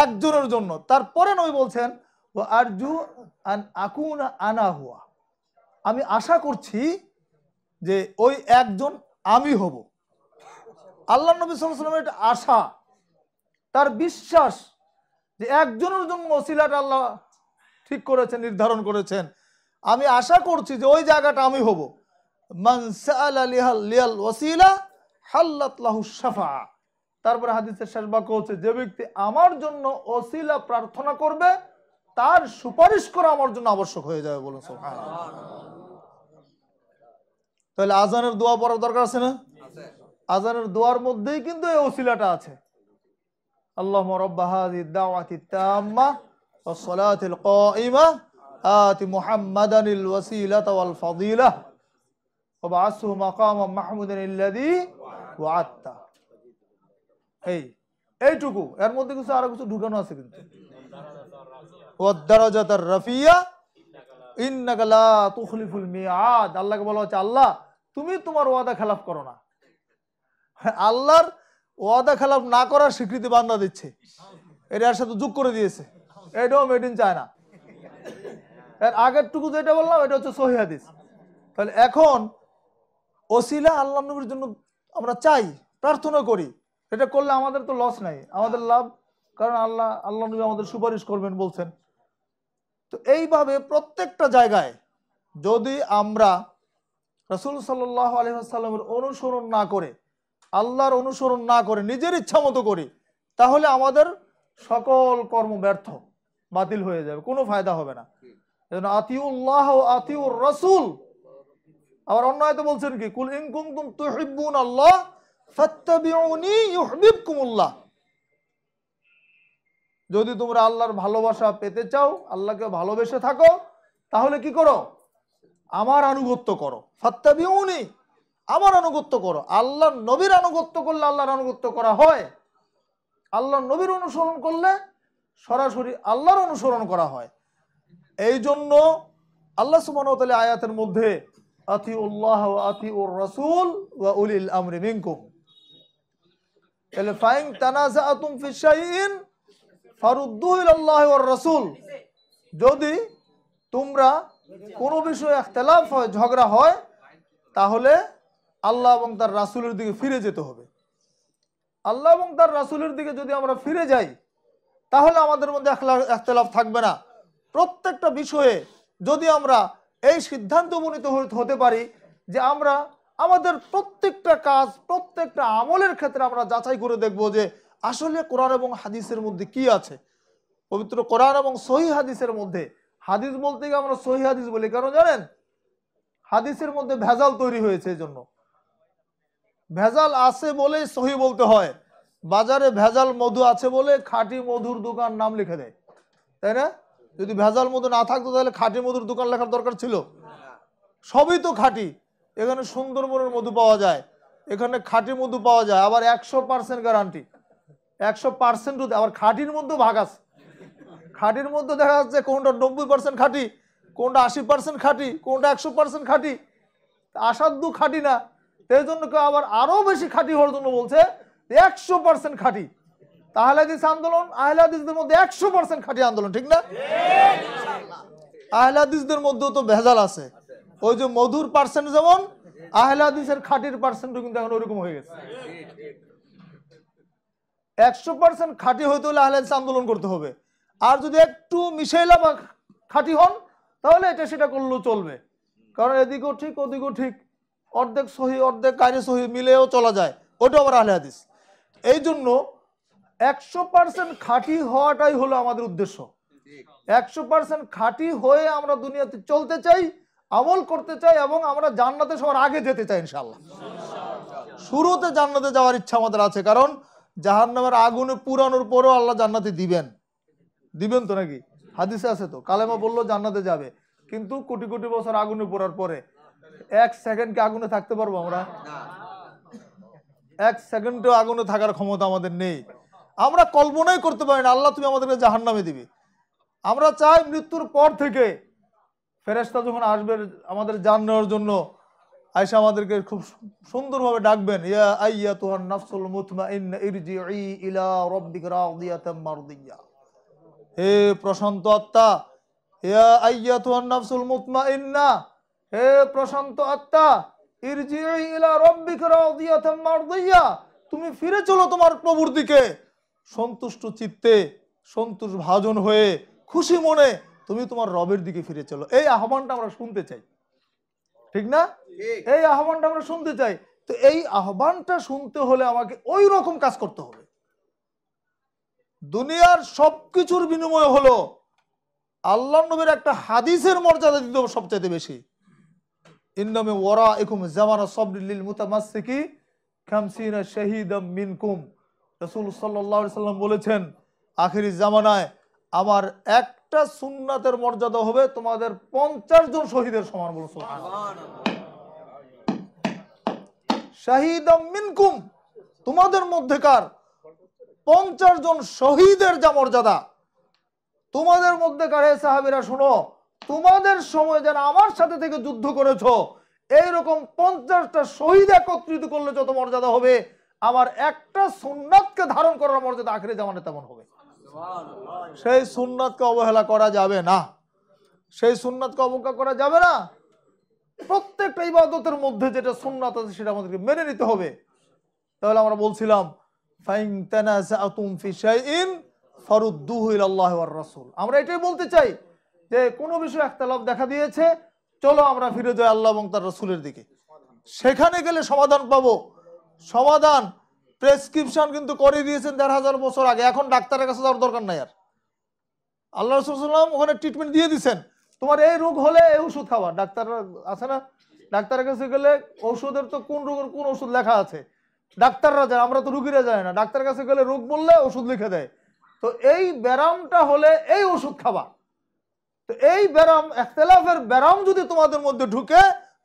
একজনের জন্য তারপরে নই বলছেন আকুন আনা হুয়া আমি আশা করছি যে ওই একজন আমি হব আল্লাহ নবী সালামের একটা আশা তার বিশ্বাস যে একজনের জন্য ওসিলাটা আল্লাহ ঠিক করেছেন নির্ধারণ করেছেন আমি আশা করছি যে ওই জায়গাটা আমি হব লিয়াল তারপরে হাদিসের শেষ বাক্য হচ্ছে যে ব্যক্তি আমার জন্য ওসিলা প্রার্থনা করবে তার সুপারিশ করা আমার জন্য আবশ্যক হয়ে যাবে বলুন তাহলে আজানের দোয়া পড়ার দরকার আছে না আজানের দোয়ার মধ্যেই কিন্তু এই ওসিলাটা আছে আল্লাহ রব্বাহ দাওয়াতি তাম্মা والصلاة القائمة آت محمدا الوسيلة والفضيلة وبعثه مقاما محمودا الذي وعدت এই এইটুকু এর মধ্যে কিছু আরো কিছু ঢুকানো আছে কিন্তু ওয়াদ্দারাজাতার রাফিয়া ইন্নাকা লা তুখলিফুল মিআদ আল্লাহকে বলা হচ্ছে আল্লাহ তুমি তোমার ওয়াদা খেলাফ করো না আল্লাহর ওয়াদা খেলাফ না করার স্বীকৃতি বান্দা দিচ্ছে এটা এর সাথে যোগ করে দিয়েছে এটাও মেড ইন চায়না এর আগেরটুকু যেটা বললাম এটা হচ্ছে সহি হাদিস তাহলে এখন ওসিলা আল্লাহ নবীর জন্য আমরা চাই প্রার্থনা করি এটা করলে আমাদের তো লস নাই আমাদের লাভ কারণ আল্লাহ আল্লাহ নবী আমাদের সুপারিশ করবেন বলছেন তো এইভাবে প্রত্যেকটা জায়গায় যদি আমরা রসুল সাল্লাহ আলহামের অনুসরণ না করে আল্লাহর অনুসরণ না করে নিজের ইচ্ছা মতো করি তাহলে আমাদের সকল কর্ম ব্যর্থ বাতিল হয়ে যাবে কোনো ফায়দা হবে না আতিউল্লাহ আতিউর আবার অন্যায় বলছেন কি কুল ইনকুম তুম তুহিব্বুন আল্লাহ যদি তোমরা আল্লাহর ভালোবাসা পেতে চাও আল্লাহকে ভালোবেসে থাকো তাহলে কি করো আমার আনুগত্য করো ফাত্তাবিউনি আমার আনুগত্য করো আল্লাহ নবীর আনুগত্য করলে আল্লাহর আনুগত্য করা হয় আল্লাহ নবীর অনুসরণ করলে সরাসরি আল্লাহর অনুসরণ করা হয় এই জন্য আল্লাহ সুবানতালী আয়াতের মধ্যে আতি উল্লাহ আতি উর রসুল ওয়া উলিল আমরি মিঙ্কু তাহলে আতুম যদি তোমরা কোনো বিষয়ে একতলাফ হয় ঝগড়া হয় তাহলে আল্লাহ এবং তার রাসুলের দিকে ফিরে যেতে হবে আল্লাহ এবং তার রাসুলের দিকে যদি আমরা ফিরে যাই তাহলে আমাদের মধ্যে একতলাফ থাকবে না প্রত্যেকটা বিষয়ে যদি আমরা এই সিদ্ধান্ত উপনীত হতে পারি যে আমরা আমাদের প্রত্যেকটা কাজ প্রত্যেকটা আমলের ক্ষেত্রে আমরা যাচাই করে দেখব যে আসলে কোরআন এবং হাদিসের মধ্যে কি আছে পবিত্র কোরআন এবং সহি হাদিসের মধ্যে হাদিস বলতে গিয়ে আমরা সহি হাদিস বলি কারণ জানেন হাদিসের মধ্যে ভেজাল তৈরি হয়েছে এই জন্য ভেজাল আছে বলেই সহি বলতে হয় বাজারে ভেজাল মধু আছে বলে খাঁটি মধুর দোকান নাম লিখে দেয় তাই না যদি ভেজাল মধু না থাকতো তাহলে খাঁটি মধুর দোকান লেখার দরকার ছিল সবই তো খাঁটি এখানে সুন্দরবনের মধু পাওয়া যায় এখানে খাঁটি মধু পাওয়া যায় আবার একশো পার্সেন্ট গ্যারান্টি একশো পার্সেন্ট আবার খাঁটির মধ্যে ভাগ আছে খাঁটির মধ্যে দেখা যাচ্ছে কোনটা নব্বই পার্সেন্ট খাঁটি কোনটা আশি পার্সেন্ট খাঁটি কোনটা একশো পার্সেন্ট খাঁটি আসাধ্য খাঁটি না সেই জন্য আবার আরও বেশি খাঁটি হওয়ার জন্য বলছে একশো পার্সেন্ট খাঁটি আহলাদিস আন্দোলন আহলাদিসদের মধ্যে একশো পার্সেন্ট খাঁটি আন্দোলন ঠিক না আহলাদিসদের মধ্যেও তো ভেজাল আছে ওই যে মধুর পার্সেন্ট যেমন আহলাদিসের খাঁটির পার্সেন্টও কিন্তু এখন ওইরকম হয়ে গেছে একশো পার্সেন্ট খাঁটি হইতে হলে আহলাদিস আন্দোলন করতে হবে আর যদি একটু মিশাইলা বা খাঁটি হন তাহলে এটা সেটা করলেও চলবে কারণ এদিকেও ঠিক ওদিকেও ঠিক অর্ধেক সহি অর্ধেক কায়রে সহি মিলেও চলা যায় ওটা আবার আহলে এই জন্য একশো পার্সেন্ট খাঁটি হওয়াটাই হলো আমাদের উদ্দেশ্য একশো পার্সেন্ট খাঁটি হয়ে আমরা দুনিয়াতে চলতে চাই আমল করতে চাই এবং আমরা জান্নাতে সবার আগে যেতে চাই ইনশাল্লাহ শুরুতে জান্নাতে যাওয়ার ইচ্ছা আমাদের আছে কারণ জাহান নামের আগুনে পুরানোর পরও আল্লাহ জান্নাতে দিবেন দিবেন তো নাকি হাদিসে আছে তো কালেমা বললো জান্নাতে যাবে কিন্তু কোটি কোটি বছর আগুনে পোড়ার পরে এক সেকেন্ড কি আগুনে থাকতে পারবো আমরা এক সেকেন্ডও আগুনে থাকার ক্ষমতা আমাদের নেই আমরা কল্পনাই করতে পারি না আল্লাহ তুমি আমাদেরকে জাহান নামে দিবে আমরা চাই মৃত্যুর পর থেকে ফেরেস্তা যখন আসবে আমাদের জান নেওয়ার জন্য আয়সা আমাদেরকে খুব সুন্দরভাবে ডাকবেন ইয়া আইয়া তোহার নাফসুল মুতমা ইরজি ইলা রব্বিক রাদিয়াতাম মারদিয়া হে প্রশান্ত আত্মা ইয়া আইয়া তোহার নাফসুল মুতমা ইন্না হে প্রশান্ত আত্মা ইরজি ইলা রব্বিক রাদিয়াতাম মারদিয়া তুমি ফিরে চলো তোমার প্রভুর দিকে সন্তুষ্ট চিত্তে সন্তোষ ভাজন হয়ে খুশি মনে তুমি তোমার রবের দিকে ফিরে চলো এই আহ্বানটা আমরা শুনতে চাই ঠিক না এই আহ্বানটা আমরা শুনতে চাই তো এই আহ্বানটা শুনতে হলে আমাকে ওই রকম কাজ করতে হবে দুনিয়ার সবকিছুর বিনিময় হলো আল্লাহ নবীর একটা হাদিসের মর্যাদা দিতে হবে সবচাইতে বেশি ইন্দমে ওরা একুম জামানা সবলিল মুতামাসিকি খামসিনা শাহিদ মিনকুম রসুল সাল্লাহ সাল্লাম বলেছেন আখেরি জামানায় আমার একটা সুন্নাতের মর্যাদা হবে তোমাদের পঞ্চাশ জন শহীদের সমান বলো মিনকুম তোমাদের মধ্যেকার পঞ্চাশ জন শহীদের যা মর্যাদা তোমাদের মধ্যেকার এ সাহাবিরা শোনো তোমাদের সময় যেন আমার সাথে থেকে যুদ্ধ করেছ এইরকম পঞ্চাশটা শহীদ একত্রিত করলে যত মর্যাদা হবে আমার একটা সুন্নাতকে ধারণ করার মর্যাদা আখেরি জামানে তেমন হবে সেই সুন্নাতকে অবহেলা করা যাবে না সেই সুন্নাতকে অবজ্ঞা করা যাবে না প্রত্যেকটা ইবাদতের মধ্যে যেটা সুন্নাত আছে সেটা আমাদেরকে মেনে নিতে হবে তাহলে আমরা বলছিলাম আমরা এটাই বলতে চাই যে কোনো বিষয়ে একতলাভ দেখা দিয়েছে চলো আমরা ফিরে যাই আল্লাহ এবং তার রসুলের দিকে সেখানে গেলে সমাধান পাবো সমাধান প্রেসক্রিপশন কিন্তু করে দিয়েছেন দেড় হাজার বছর আগে এখন ডাক্তারের কাছে যাওয়ার দরকার নাই আর আল্লাহ রসুলাম ওখানে ট্রিটমেন্ট দিয়ে দিচ্ছেন তোমার এই রোগ হলে এই ওষুধ খাওয়া ডাক্তার আছে না ডাক্তারের কাছে গেলে ওষুধের তো কোন রোগের কোন ওষুধ লেখা আছে ডাক্তাররা যায় আমরা তো রুগীরা যায় না ডাক্তারের কাছে গেলে রোগ বললে ওষুধ লিখে দেয় তো এই ব্যারামটা হলে এই ওষুধ খাওয়া তো এই ব্যারাম একতলাফের ব্যারাম যদি তোমাদের মধ্যে ঢুকে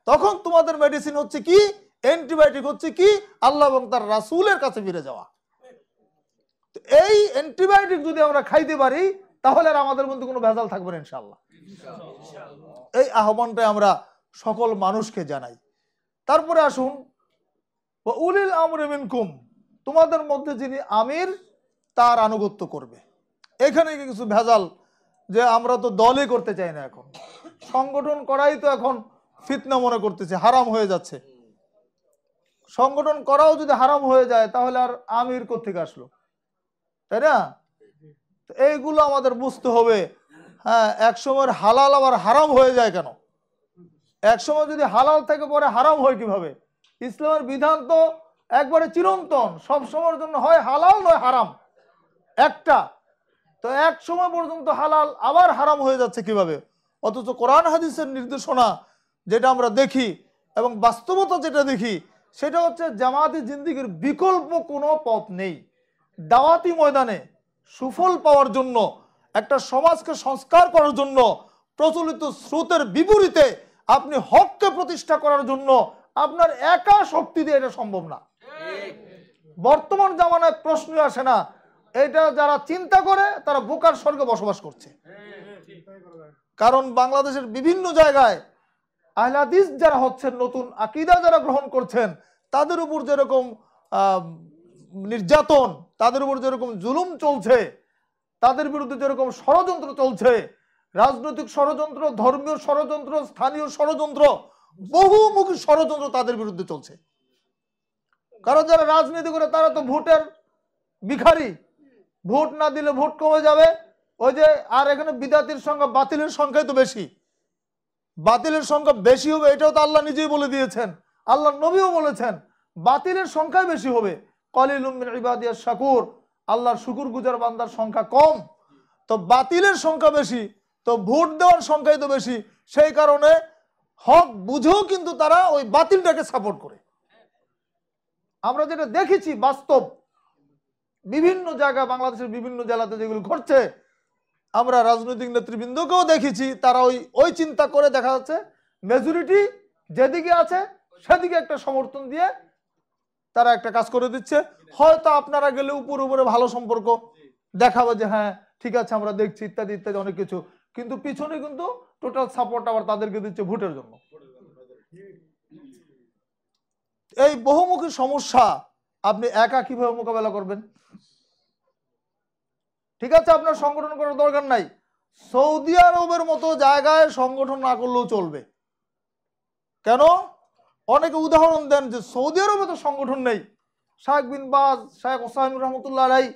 তখন তোমাদের মেডিসিন হচ্ছে কি অ্যান্টিবায়োটিক হচ্ছে কি আল্লাহ এবং তার রাসুলের কাছে ফিরে যাওয়া এই অ্যান্টিবায়োটিক যদি আমরা খাইতে পারি তাহলে আর আমাদের মধ্যে কোনো ভেজাল থাকবে না ইনশাল্লাহ এই আহ্বানটাই আমরা সকল মানুষকে জানাই তারপরে আসুন উলিল আমরিমিন কুম তোমাদের মধ্যে যিনি আমির তার আনুগত্য করবে এখানে কিছু ভেজাল যে আমরা তো দলই করতে চাই না এখন সংগঠন করাই তো এখন ফিতনা মনে করতেছে হারাম হয়ে যাচ্ছে সংগঠন করাও যদি হারাম হয়ে যায় তাহলে আর আমির কোথেকে আসলো তাই না এইগুলো আমাদের বুঝতে হবে হ্যাঁ এক সময়ের হালাল আবার হারাম হয়ে যায় কেন এক সময় যদি হালাল থেকে পরে হারাম হয় কিভাবে ইসলামের বিধান তো একবারে চিরন্তন সব সময়ের জন্য হয় হালাল নয় হারাম একটা তো এক সময় পর্যন্ত হালাল আবার হারাম হয়ে যাচ্ছে কিভাবে অথচ কোরআন হাদিসের নির্দেশনা যেটা আমরা দেখি এবং বাস্তবতা যেটা দেখি সেটা হচ্ছে জামাতি জিন্দিগির বিকল্প কোনো পথ নেই দাওয়াতি ময়দানে সুফল পাওয়ার জন্য একটা সমাজকে সংস্কার করার জন্য প্রচলিত স্রোতের বিপরীতে আপনি হককে প্রতিষ্ঠা করার জন্য আপনার একা শক্তি দিয়ে এটা সম্ভব না বর্তমান জামানায় প্রশ্ন আসে না এটা যারা চিন্তা করে তারা বোকার স্বর্গে বসবাস করছে কারণ বাংলাদেশের বিভিন্ন জায়গায় আহলাদিস যারা হচ্ছেন নতুন আকিদা যারা গ্রহণ করছেন তাদের উপর যেরকম নির্যাতন তাদের উপর যেরকম জুলুম চলছে তাদের বিরুদ্ধে যেরকম ষড়যন্ত্র চলছে রাজনৈতিক ষড়যন্ত্র ধর্মীয় ষড়যন্ত্র স্থানীয় ষড়যন্ত্র বহুমুখী ষড়যন্ত্র তাদের বিরুদ্ধে চলছে কারণ যারা রাজনীতি করে তারা তো ভোটের ভিখারি ভোট না দিলে ভোট কমে যাবে ওই যে আর এখানে বিদ্যার্থীর সংখ্যা বাতিলের সংখ্যাই তো বেশি বাতিলের সংখ্যা বেশি হবে এটাও তো আল্লাহ নিজেই বলে দিয়েছেন আল্লাহ নবীও বলেছেন বাতিলের সংখ্যাই বেশি হবে কলি ইবাদিয়া শাকুর আল্লাহর শুকুর গুজার বান্দার সংখ্যা কম তো বাতিলের সংখ্যা বেশি তো ভোট দেওয়ার সংখ্যাই তো বেশি সেই কারণে হক বুঝেও কিন্তু তারা ওই বাতিলটাকে সাপোর্ট করে আমরা যেটা দেখেছি বাস্তব বিভিন্ন জায়গা বাংলাদেশের বিভিন্ন জেলাতে যেগুলো ঘটছে আমরা রাজনৈতিক নেতৃবৃন্দকেও দেখেছি তারা ওই ওই চিন্তা করে দেখা যাচ্ছে মেজরিটি যেদিকে আছে সেদিকে একটা সমর্থন দিয়ে তারা একটা কাজ করে দিচ্ছে হয়তো আপনারা গেলে উপর উপরে ভালো সম্পর্ক দেখাবো যে হ্যাঁ ঠিক আছে আমরা দেখছি ইত্যাদি ইত্যাদি অনেক কিছু কিন্তু পিছনে কিন্তু টোটাল সাপোর্ট আবার তাদেরকে দিচ্ছে ভোটের জন্য এই বহুমুখী সমস্যা আপনি একা কিভাবে মোকাবেলা করবেন ঠিক আছে আপনার সংগঠন করার দরকার নাই সৌদি আরবের মতো জায়গায় সংগঠন না করলেও চলবে কেন অনেকে উদাহরণ দেন যে সৌদি আরবে তো সংগঠন নেই শাহেক বিন বাজ শাহেক ওসাহিম রহমতুল্লাহ আলাই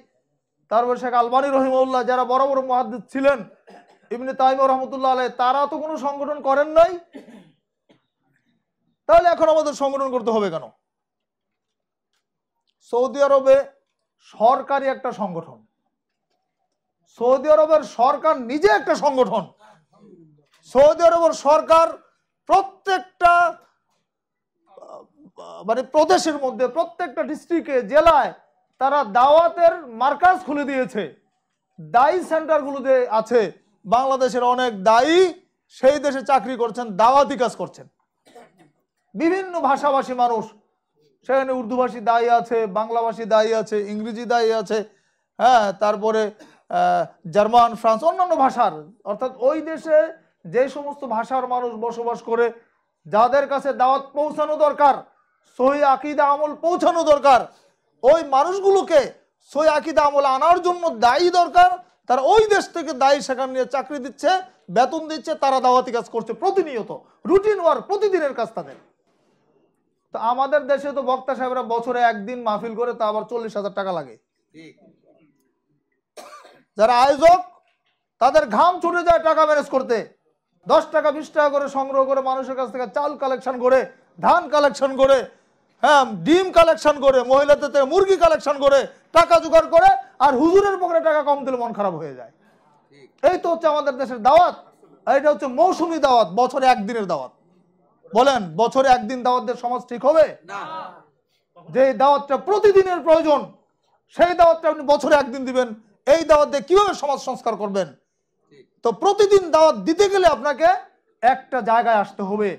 তারপর শেখ আলবানী রহিমউল্লাহ যারা বড় বড় মহাদ্দিদ ছিলেন ইমনি তাইম রহমতুল্লাহ আলাই তারা তো কোনো সংগঠন করেন নাই তাহলে এখন আমাদের সংগঠন করতে হবে কেন সৌদি আরবে সরকারি একটা সংগঠন সৌদি আরবের সরকার নিজে একটা সংগঠন সৌদি আরবের সরকার প্রত্যেকটা মানে প্রদেশের মধ্যে প্রত্যেকটা ডিস্ট্রিক্টে জেলায় তারা দাওয়াতের মার্কাজ খুলে দিয়েছে দায়ী সেন্টারগুলোতে আছে বাংলাদেশের অনেক দায়ী সেই দেশে চাকরি করছেন দাওয়াতি কাজ করছেন বিভিন্ন ভাষাভাষী মানুষ সেখানে উর্দুভাষী দায়ী আছে বাংলাভাষী দায়ী আছে ইংরেজি দায়ী আছে হ্যাঁ তারপরে জার্মান ফ্রান্স অন্যান্য ভাষার অর্থাৎ ওই দেশে যে সমস্ত ভাষার মানুষ বসবাস করে যাদের কাছে দাওয়াত পৌঁছানো দরকার সহি আকিদা আমল পৌঁছানো দরকার ওই মানুষগুলোকে সই আকিদা আমল আনার জন্য দায়ী দরকার তারা ওই দেশ থেকে দায়ী সেখানে নিয়ে চাকরি দিচ্ছে বেতন দিচ্ছে তারা দাওয়াতি কাজ করছে প্রতিনিয়ত রুটিন ওয়ার প্রতিদিনের কাজ তাদের তো আমাদের দেশে তো বক্তা সাহেবরা বছরে একদিন মাহফিল করে তা আবার চল্লিশ হাজার টাকা লাগে যারা আয়োজক তাদের ঘাম ছুটে যায় টাকা ম্যানেজ করতে দশ টাকা বিশ টাকা করে সংগ্রহ করে মানুষের কাছ থেকে চাল কালেকশন করে ধান কালেকশন করে হ্যাঁ ডিম কালেকশন করে মহিলাদের থেকে মুরগি কালেকশন করে টাকা জোগাড় করে আর হুজুরের পকেটে টাকা কম দিলে মন খারাপ হয়ে যায় এই তো হচ্ছে আমাদের দেশের দাওয়াত আর এটা হচ্ছে মৌসুমি দাওয়াত বছরে একদিনের দাওয়াত বলেন বছরে একদিন দাওয়াতদের সমাজ ঠিক হবে যে দাওয়াতটা প্রতিদিনের প্রয়োজন সেই দাওয়াতটা আপনি বছরে একদিন দিবেন এই দাওয়াত দিয়ে কিভাবে সমাজ সংস্কার করবেন তো প্রতিদিন দাওয়াত দিতে গেলে আপনাকে একটা জায়গায় আসতে হবে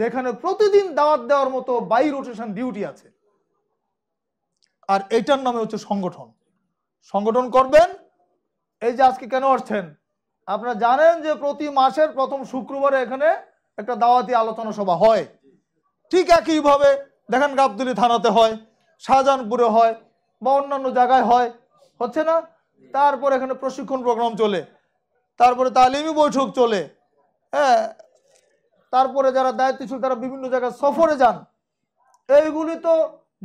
যেখানে প্রতিদিন দাওয়াত দেওয়ার মতো বাই রোটেশন ডিউটি আছে আর এটার নামে হচ্ছে সংগঠন সংগঠন করবেন এই যে আজকে কেন আসছেন আপনারা জানেন যে প্রতি মাসের প্রথম শুক্রবারে এখানে একটা দাওয়াতি আলোচনা সভা হয় ঠিক একইভাবে দেখেন গাবদুলি থানাতে হয় শাহজাহানপুরে হয় বা অন্যান্য জায়গায় হয় হচ্ছে না তারপর এখানে প্রশিক্ষণ প্রোগ্রাম চলে তারপরে তালিমি বৈঠক চলে হ্যাঁ তারপরে যারা দায়িত্বশীল তারা বিভিন্ন জায়গায় সফরে যান এইগুলি তো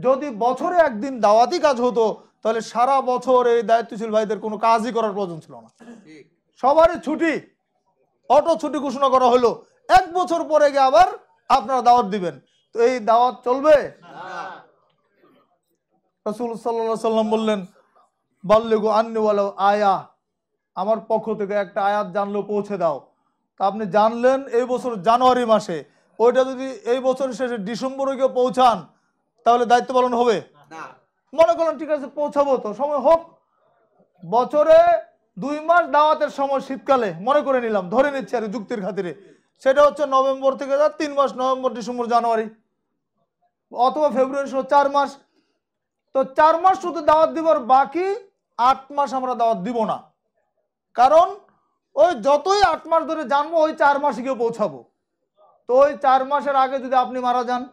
যদি বছরে একদিন দাওয়াতি কাজ হতো তাহলে সারা বছর এই দায়িত্বশীল ভাইদের কোনো কাজই করার প্রয়োজন ছিল না সবারই ছুটি অটো ছুটি ঘোষণা করা হলো এক বছর পরে গিয়ে আবার আপনারা দাওয়াত দিবেন তো এই দাওয়াত চলবে রসুল সাল্লাহ সাল্লাম বললেন আন্নে আন্নিওয়ালাও আয়া আমার পক্ষ থেকে একটা আয়াত জানলো পৌঁছে দাও তা আপনি জানলেন এই বছর জানুয়ারি মাসে ওইটা যদি এই বছর শেষে ডিসেম্বরে গিয়ে পৌঁছান তাহলে দায়িত্ব পালন হবে মনে করলেন ঠিক আছে পৌঁছাবো তো সময় হোক বছরে দুই মাস দাওয়াতের সময় শীতকালে মনে করে নিলাম ধরে নিচ্ছি আর যুক্তির খাতিরে সেটা হচ্ছে নভেম্বর থেকে যা তিন মাস নভেম্বর ডিসেম্বর জানুয়ারি অথবা ফেব্রুয়ারি সহ চার মাস তো চার মাস শুধু দাওয়াত দিবার বাকি আট মাস আমরা দাওয়াত দিব না কারণ ওই যতই আট মাস ধরে জানবো ওই চার মাসে গিয়ে পৌঁছাবো তো ওই চার মাসের আগে যদি আপনি মারা যান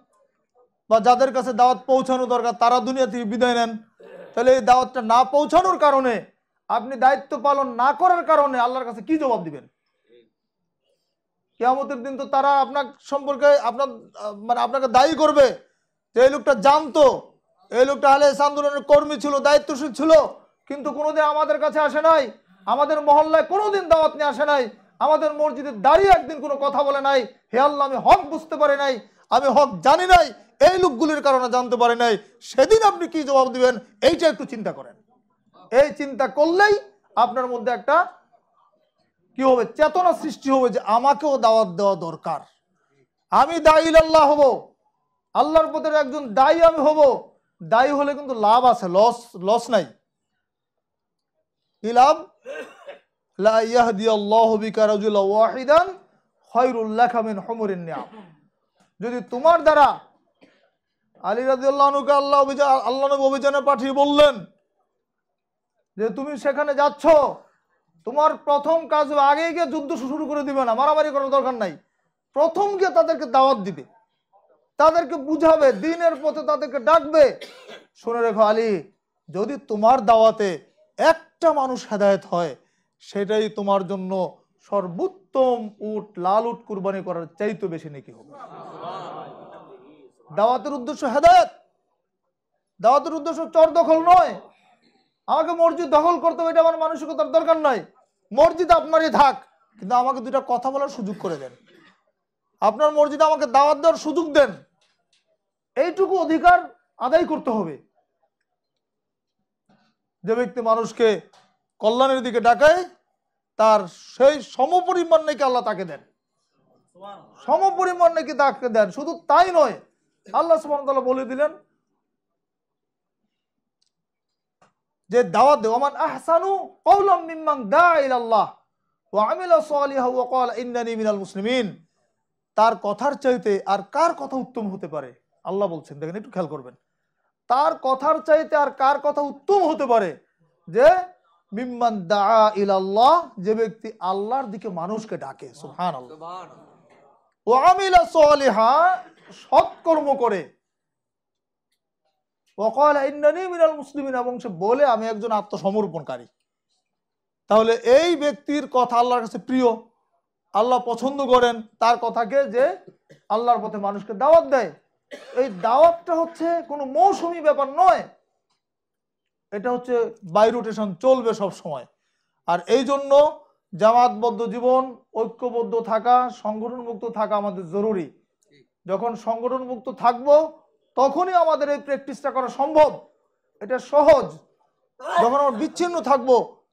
বা যাদের কাছে দাওয়াত পৌঁছানো দরকার তারা দুনিয়া থেকে বিদায় নেন তাহলে এই দাওয়াতটা না পৌঁছানোর কারণে আপনি দায়িত্ব পালন না করার কারণে আল্লাহর কাছে কি জবাব দিবেন কেমতের দিন তো তারা আপনার সম্পর্কে আপনার মানে আপনাকে দায়ী করবে যে এই লোকটা জানতো এই লোকটা আলে আন্দোলনের কর্মী ছিল দায়িত্বশীল ছিল কিন্তু কোনোদিন আমাদের কাছে আসে নাই আমাদের মহল্লায় কোনোদিন দাওয়াত নিয়ে আসে নাই আমাদের মসজিদে দাঁড়িয়ে একদিন কোনো কথা বলে নাই হে আল্লাহ আমি হক বুঝতে পারি নাই আমি হক জানি নাই এই লোকগুলির কারণে জানতে পারি নাই সেদিন আপনি কি জবাব দিবেন এইটা একটু চিন্তা করেন এই চিন্তা করলেই আপনার মধ্যে একটা কি হবে চেতনা সৃষ্টি হবে যে আমাকেও দাওয়াত দেওয়া দরকার আমি দায়ী আল্লাহ হব আল্লাহর পথের একজন দায়ী আমি হব দায়ী হলে কিন্তু লাভ আছে লস লস নাই কি যদি তোমার দ্বারা আলী রাজুকে আল্লাহ আল্লাহ অভিযানে পাঠিয়ে বললেন যে তুমি সেখানে যাচ্ছ তোমার প্রথম কাজ আগে গিয়ে যুদ্ধ শুরু করে দিবে না মারামারি করার দরকার নাই প্রথম গিয়ে তাদেরকে দাওয়াত দিবে তাদেরকে বুঝাবে দিনের পথে তাদেরকে ডাকবে শুনে রেখো আলী যদি তোমার দাওয়াতে একটা মানুষ হেদায়ত হয় সেটাই তোমার জন্য সর্বোত্তম উট লাল উট কুরবানি করার চাইতো বেশি নাকি হবে দাওয়াতের উদ্দেশ্য হেদায়ত দাওয়াতের উদ্দেশ্য চর দখল নয় আমাকে মসজিদ দখল করতে হবে এটা আমার মানসিকতার দরকার নাই মসজিদ আপনারই থাক কিন্তু আমাকে দুটা কথা বলার সুযোগ করে দেন আপনার মসজিদে আমাকে দাওয়াত দেওয়ার সুযোগ দেন এইটুকু অধিকার আদায় করতে হবে যে ব্যক্তি মানুষকে কল্যাণের দিকে ডাকায় তার সেই সমপরিমাণ নাকি আল্লাহ তাকে দেন সমপরিমাণ নাকি তাকে দেন শুধু তাই নয় আল্লাহ সুবাহ বলে দিলেন যে দাওয়াত আমার আহসানু কৌলম মিম্মাং দা ইলাল্লাহ আল্লাহ আমিলা তার কথার চাইতে আর কার কথা উত্তম হতে পারে আল্লাহ বলছেন দেখেন একটু খেয়াল করবেন তার কথার চাইতে আর কার কথা উত্তম হতে পারে যে মিম্মান দা ইলাল্লাহ যে ব্যক্তি আল্লাহর দিকে মানুষকে ডাকে সুহান সৎকর্ম করে ওকাল এবং সে বলে আমি একজন আত্মসমর্পণকারী তাহলে এই ব্যক্তির কথা আল্লাহর কাছে প্রিয় আল্লাহ পছন্দ করেন তার কথাকে যে আল্লাহর পথে মানুষকে দাওয়াত দেয় এই দাওয়াতটা হচ্ছে কোনো মৌসুমি ব্যাপার নয় এটা হচ্ছে বাই রোটেশন চলবে সব সময় আর এই জন্য জামাতবদ্ধ জীবন ঐক্যবদ্ধ থাকা সংগঠনমুক্ত থাকা আমাদের জরুরি যখন সংগঠনমুক্ত থাকব তখনই আমাদের এই প্র্যাকটিসটা করা সম্ভব এটা সহজ যখন আমরা বিচ্ছিন্ন থাকব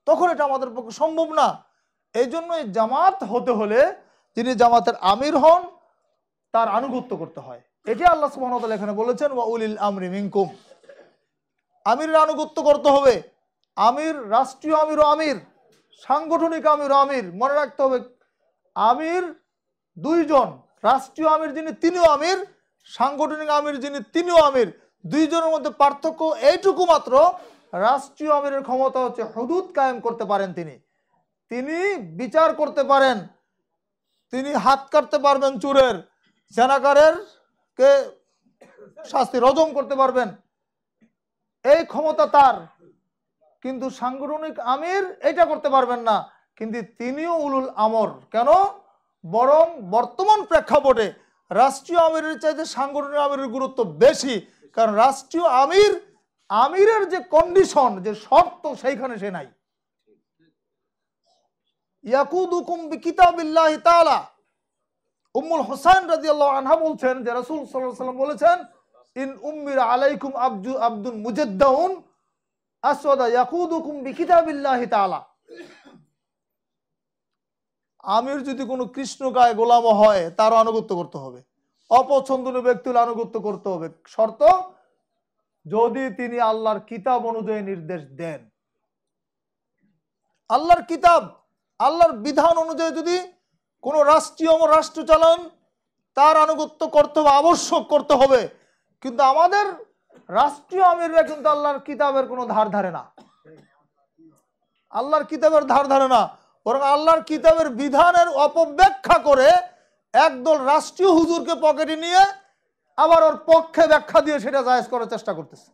তখন এটা আমাদের পক্ষে সম্ভব না এই জন্য জামাত হতে হলে যিনি জামাতের আমির হন তার আনুগত্য করতে হয় এটি আল্লাহ সুবাহতাল এখানে বলেছেন ওয়া উলিল আমরি মিঙ্কুম আমির আনুগত্য করতে হবে আমির রাষ্ট্রীয় আমির ও আমির সাংগঠনিক আমির ও আমির মনে রাখতে হবে আমির দুইজন রাষ্ট্রীয় আমির যিনি তিনিও আমির সাংগঠনিক আমির যিনি তিনিও আমির দুইজনের মধ্যে পার্থক্য এইটুকু মাত্র রাষ্ট্রীয় আমিরের ক্ষমতা হচ্ছে হদুদ কায়েম করতে পারেন তিনি তিনি বিচার করতে পারেন তিনি হাত কাটতে পারবেন চুরের জেনাকারের কে শাস্তি রজম করতে পারবেন এই ক্ষমতা তার কিন্তু সাংগঠনিক আমির এটা করতে পারবেন না কিন্তু তিনিও উলুল আমর কেন বরং বর্তমান প্রেক্ষাপটে রাষ্ট্রীয় আমিরের চাইতে সাংগঠনিক আমিরের গুরুত্ব বেশি কারণ রাষ্ট্রীয় আমির আমিরের যে কন্ডিশন যে শর্ত সেইখানে সে নাই ইয়াকুদুকুম কিতাবিল্লাহ তালা উম্মুল হোসেন রাজিয়াল্লাহ আনহা বলছেন যে রাসুল সাল্লাম বলেছেন ইন উম্মির আলাইকুম আব্দু আব্দুল মুজেদ্দাউন আসওয়াদা ইয়াকুদুকুম বিকিতাবিল্লাহি তাআলা আমির যদি কোনো গায়ে গোলাম হয় তার আনুগত্য করতে হবে অপছন্দনীয় ব্যক্তি আনুগত্য করতে হবে শর্ত যদি তিনি আল্লাহর কিতাব অনুযায়ী নির্দেশ দেন আল্লাহর কিতাব আল্লাহর বিধান অনুযায়ী যদি কোনো রাষ্ট্রীয় রাষ্ট্র চালন তার আনুগত্য করতে হবে আবশ্যক করতে হবে কিন্তু আমাদের রাষ্ট্রীয় আমিররা কিন্তু আল্লাহর কিতাবের কোনো ধার ধারে না আল্লাহর কিতাবের ধার ধারে না বরং আল্লাহর কিতাবের বিধানের অপব্যাখ্যা করে একদল রাষ্ট্রীয় হুজুরকে পকেটে নিয়ে আবার ওর পক্ষে ব্যাখ্যা দিয়ে সেটা জায়জ করার চেষ্টা করতেছে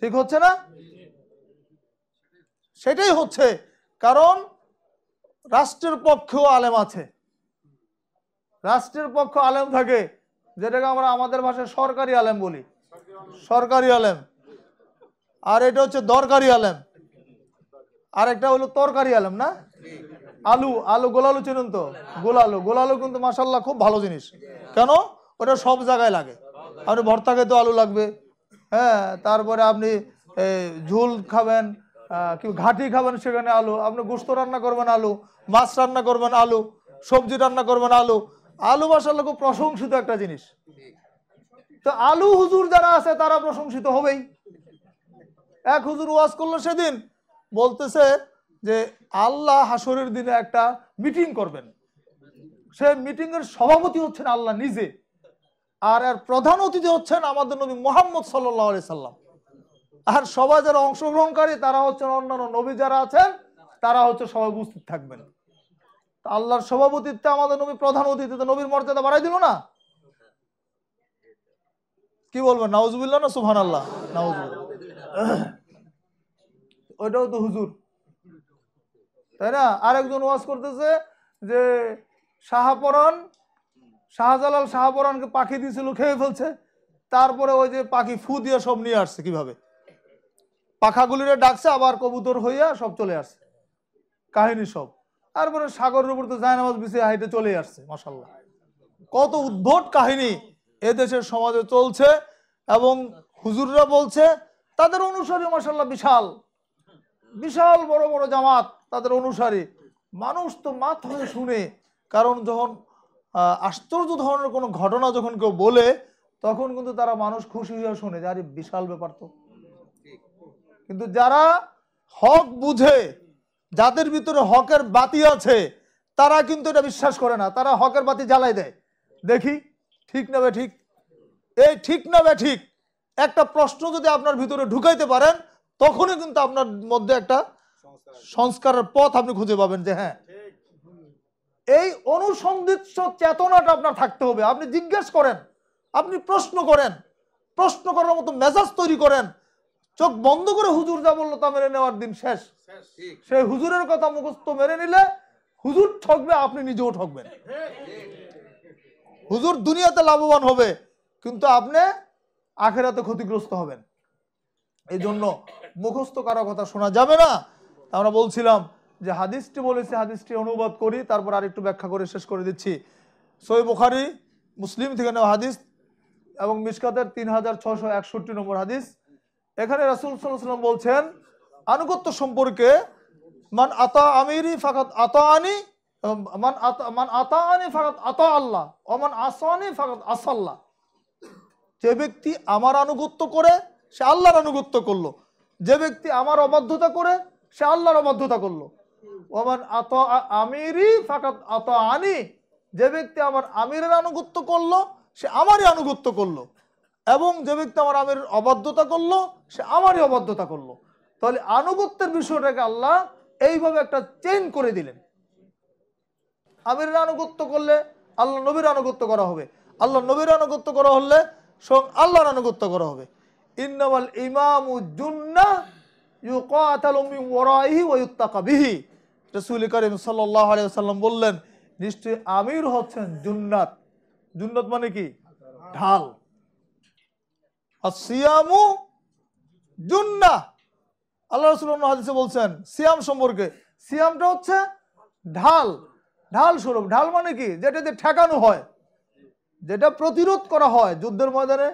ঠিক হচ্ছে না সেটাই হচ্ছে কারণ রাষ্ট্রের পক্ষেও আলেম আছে রাষ্ট্রের পক্ষ আলেম থাকে যেটাকে আমরা আমাদের ভাষায় সরকারি আলেম বলি সরকারি আলেম আর এটা হচ্ছে দরকারি আলেম আর একটা হলো তরকারি আলেম না আলু আলু গোলালু চিনুন তো গোলালু গোলালু কিন্তু মাসাল্লাহ খুব ভালো জিনিস কেন ওটা সব জায়গায় লাগে আপনি ভর্তা খেতে আলু লাগবে হ্যাঁ তারপরে আপনি ঝুল খাবেন কেউ ঘাটি খাবেন সেখানে আলু আপনি গোস্ত রান্না করবেন আলু মাছ রান্না করবেন আলু সবজি রান্না করবেন আলু আলু মাসাল খুব প্রশংসিত একটা জিনিস তো আলু হুজুর যারা আছে তারা প্রশংসিত হবেই এক হুজুর ওয়াজ করলো সেদিন বলতেছে যে আল্লাহ হাসরের দিনে একটা মিটিং করবেন সে মিটিং এর সভাপতি হচ্ছেন আল্লাহ নিজে আর এর প্রধান অতিথি হচ্ছেন আমাদের নবী মোহাম্মদ সাল্লাহ সাল্লাম আর সবাই যারা অংশগ্রহণকারী তারা হচ্ছেন অন্যান্য নবী যারা আছেন তারা হচ্ছে সবাই উপস্থিত থাকবেন আল্লাহর সভাপতিত্বে আমাদের নবী প্রধান অতিথিতে নবীর মর্যাদা বাড়াই দিল না কি বলবেন নাউজুবিল্লা না সুহান আল্লাহ ওইটাও তো হুজুর তাই না আরেকজন ওয়াজ করতেছে যে শাহাপরণ শাহজালাল শাহাপরণকে পাখি দিয়েছিল খেয়ে ফেলছে তারপরে ওই যে পাখি ফু দিয়ে সব নিয়ে আসছে কিভাবে পাখাগুলিরে ডাকছে আবার কবুতর হইয়া সব চলে আসছে কাহিনী সব তারপরে সাগরের উপর তো জায়নামাজ বিছিয়ে হাইটে চলে আসছে মাসাল্লাহ কত উদ্ভট কাহিনী এদেশের সমাজে চলছে এবং হুজুররা বলছে তাদের অনুসারী মাসাল্লাহ বিশাল বিশাল বড় বড় জামাত তাদের অনুসারী মানুষ তো মাথায় শুনে কারণ যখন আশ্চর্য ধরনের কোনো ঘটনা যখন কেউ বলে তখন কিন্তু তারা মানুষ খুশি হয়ে শুনে যে আরে বিশাল ব্যাপার তো কিন্তু যারা হক বুঝে যাদের ভিতরে হকের বাতি আছে তারা কিন্তু এটা বিশ্বাস করে না তারা হকের বাতি জ্বালাই দেয় দেখি ঠিক না ঠিক এই ঠিক নেবে ঠিক একটা প্রশ্ন যদি আপনার ভিতরে ঢুকাইতে পারেন তখনই কিন্তু আপনার মধ্যে একটা সংস্কারের পথ আপনি খুঁজে পাবেন যে হ্যাঁ এই অনুসন্ধিৎস চেতনাটা আপনার থাকতে হবে আপনি জিজ্ঞেস করেন আপনি প্রশ্ন করেন প্রশ্ন করার মতো মেজাজ তৈরি করেন চোখ বন্ধ করে হুজুর যা বললো তা মেনে নেওয়ার দিন শেষ সেই হুজুরের কথা মুখস্থ মেনে নিলে হুজুর ঠকবে আপনি নিজেও ঠকবেন হুজুর দুনিয়াতে লাভবান হবে কিন্তু আপনি আখেরাতে ক্ষতিগ্রস্ত হবেন এই জন্য মুখস্থ কারো কথা শোনা যাবে না আমরা বলছিলাম যে হাদিসটি বলেছি হাদিসটি অনুবাদ করি তারপর আর একটু ব্যাখ্যা করে শেষ করে দিচ্ছি সই বুখারি মুসলিম থেকে নেওয়া হাদিস এবং মিসকাতের তিন হাজার ছশো একষট্টি নম্বর হাদিস এখানে রাসুল সাল্লাম বলছেন আনুগত্য সম্পর্কে মান আতা আমিরি ফাকাত আতা আনি মান আতা মান আতা আনি ফাকাত আতা আল্লাহ অমান আসানি ফাকাত আসাল্লাহ যে ব্যক্তি আমার আনুগত্য করে সে আল্লাহর আনুগত্য করলো যে ব্যক্তি আমার অবাধ্যতা করে সে আল্লাহর অবাধ্যতা করলো অমান আত আমিরি ফাকাত আত আনি যে ব্যক্তি আমার আমিরের আনুগত্য করলো সে আমারই আনুগত্য করলো এবং যে ব্যক্তি আমার আমির অবাধ্যতা করলো সে আমারই অবাধ্যতা করলো তাহলে আনুগত্যের বিষয়টাকে আল্লাহ এইভাবে একটা চেইন করে দিলেন আমির আনুগত্য করলে আল্লাহ নবীর আনুগত্য করা হবে আল্লাহ নবীর আনুগত্য করা হলে সং আল্লাহর আনুগত্য করা হবে ইন্নামাল ইমাম করিম সাল্লাহ বললেন নিশ্চয়ই আমির হচ্ছেন জুন্নাত জুন্নাত মানে কি ঢাল আর সিয়ামু জুন্না আল্লাহ রসুল হাদিসে বলছেন সিয়াম সম্পর্কে সিয়ামটা হচ্ছে ঢাল ঢাল স্বরূপ ঢাল মানে কি যেটা দিয়ে ঠেকানো হয় যেটা প্রতিরোধ করা হয় যুদ্ধের ময়দানে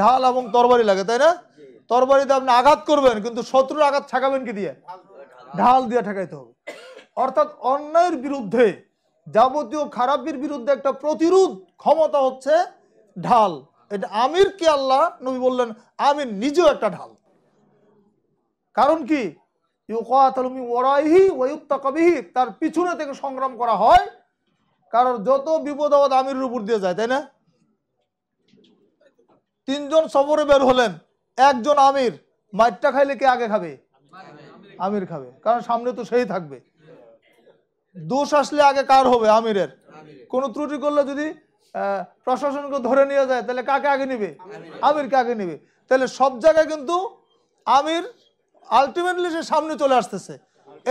ঢাল এবং তরবারি লাগে তাই না তরবারিতে আপনি আঘাত করবেন কিন্তু শত্রুর আঘাত ঠেকাবেন কি দিয়ে ঢাল দিয়ে ঠেকাইতে হবে অর্থাৎ অন্যায়ের বিরুদ্ধে যাবতীয় খারাপের বিরুদ্ধে একটা প্রতিরোধ ক্ষমতা হচ্ছে ঢাল এটা আমির কি আল্লাহ নবী বললেন আমির নিজেও একটা ঢাল কারণ কি তার পিছনে থেকে সংগ্রাম করা হয় কারণ যত বিপদ আপদ আমির উপর দিয়ে যায় তাই না তিনজন সবরে বের হলেন একজন আমির মাইটটা খাইলে কে আগে খাবে আমির খাবে কারণ সামনে তো সেই থাকবে দোষ আসলে আগে কার হবে আমিরের কোনো ত্রুটি করলে যদি প্রশাসনকে ধরে নিয়ে যায় তাহলে কাকে আগে নিবে আমির কাকে নিবে তাহলে সব জায়গায় কিন্তু আমির আলটিমেটলি সে সামনে চলে আসতেছে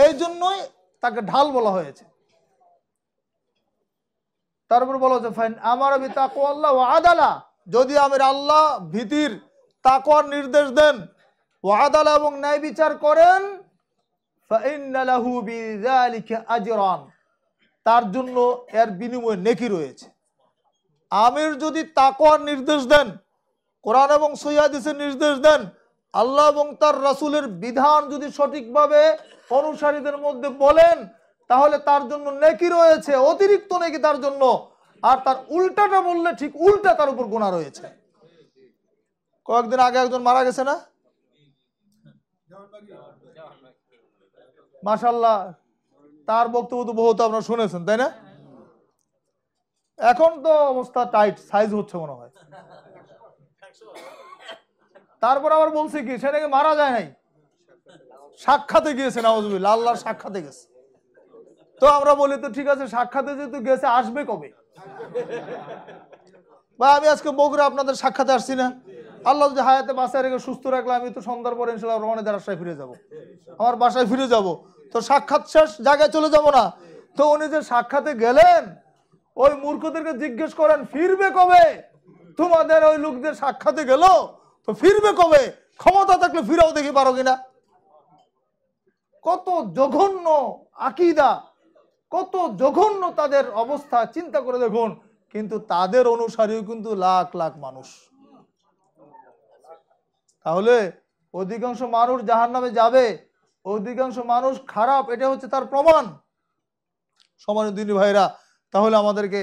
এই জন্যই তাকে ঢাল বলা হয়েছে তারপর বলা হচ্ছে ফাইন আমার তাকু আল্লাহ আদালা যদি আমির আল্লাহ ভীতির তাকওয়ার নির্দেশ দেন আদালা এবং ন্যায় বিচার করেন তার জন্য এর বিনিময়ে নেকি রয়েছে আমির যদি তাকোয়ার নির্দেশ দেন কোরআন এবং সৈয়াদিসের নির্দেশ দেন আল্লাহ এবং তার রাসুলের বিধান যদি সঠিকভাবে অনুসারীদের মধ্যে বলেন তাহলে তার জন্য নেকি রয়েছে অতিরিক্ত নেকি তার জন্য আর তার উল্টাটা বললে ঠিক উল্টা তার উপর গোনা রয়েছে কয়েকদিন আগে একজন মারা গেছে না মাসাল্লাহ তার বক্তব্য তো বহুত আপনারা শুনেছেন তাই না এখন তো অবস্থা টাইট সাইজ হচ্ছে মনে হয় তারপর আবার বলছি কি সেটাকে মারা যায় নাই সাক্ষাতে গিয়েছে নওয়াজবিল আল্লাহর সাক্ষাতে গেছে তো আমরা বলি তো ঠিক আছে সাক্ষাতে যেহেতু গেছে আসবে কবে বা আমি আজকে বগুড়া আপনাদের সাক্ষাতে আসছি না আল্লাহ যদি হায়াতে বাসায় রেখে সুস্থ রাখলে আমি তো সন্ধ্যার পরে ইনশাল্লাহ রহমানের রাস্তায় ফিরে যাব। আমার বাসায় ফিরে যাব। তো সাক্ষাৎ শেষ জায়গায় চলে যাব না তো উনি যে সাক্ষাতে গেলেন ওই মূর্খদেরকে জিজ্ঞেস করেন ফিরবে কবে তোমাদের ওই লোকদের সাক্ষাতে গেল তো ফিরবে কবে ক্ষমতা থাকলে ফিরাও দেখি পারো কিনা কত জঘন্য আকিদা কত জঘন্য তাদের অবস্থা চিন্তা করে দেখুন কিন্তু তাদের অনুসারেও কিন্তু লাখ লাখ মানুষ তাহলে অধিকাংশ মানুষ জাহার নামে যাবে অধিকাংশ মানুষ খারাপ এটা হচ্ছে তার প্রমাণ দিনী ভাইরা তাহলে আমাদেরকে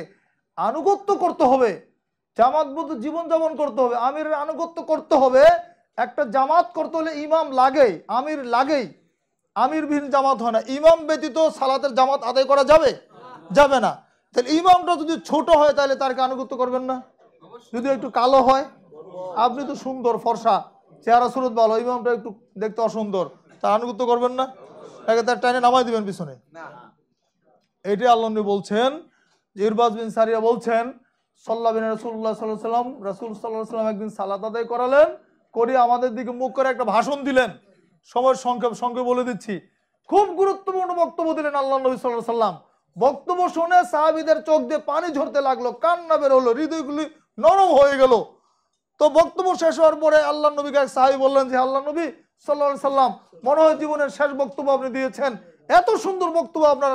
আনুগত্য করতে হবে জামাতবদ্ধ জীবনযাপন করতে হবে আমিরের আনুগত্য করতে হবে একটা জামাত করতে হলে ইমাম লাগে আমির লাগেই আমির বিহীন জামাত হয় না ইমাম ব্যতীত সালাতের জামাত আদায় করা যাবে যাবে না তাহলে ইমামটা যদি ছোট হয় তাহলে তারকে আনুগত্য করবেন না যদি একটু কালো হয় আপনি তো সুন্দর ফর্সা চেহারা সুরত ভালো ইমামটা একটু দেখতে অসুন্দর তার আনুগত্য করবেন না তাকে তার টাইনে নামাই দিবেন পিছনে এটাই আল্লাহ বলছেন জিরবাজ বিন সারিয়া বলছেন সাল্লা বিন রসুল্লাহ সাল্লাহ সাল্লাম রসুল সাল্লাহ সাল্লাম একদিন সালাত আদায় করালেন করে আমাদের দিকে মুখ করে একটা ভাষণ দিলেন সময়ের সংক্ষেপ সংক্ষেপ বলে দিচ্ছি খুব গুরুত্বপূর্ণ বক্তব্য দিলেন আল্লাহ নবী সাল্লাহ সাল্লাম বক্তব্য শুনে সাহাবিদের চোখ দিয়ে পানি ঝরতে লাগলো কান্না বের হলো হৃদয়গুলি নরম হয়ে গেল তো বক্তব্য শেষ হওয়ার পরে আল্লাহ নবীকে এক সাহাবি বললেন যে আল্লাহ নবী সাল্লা সাল্লাম মনে হয় জীবনের শেষ বক্তব্য আপনি দিয়েছেন এত সুন্দর বক্তব্য আপনার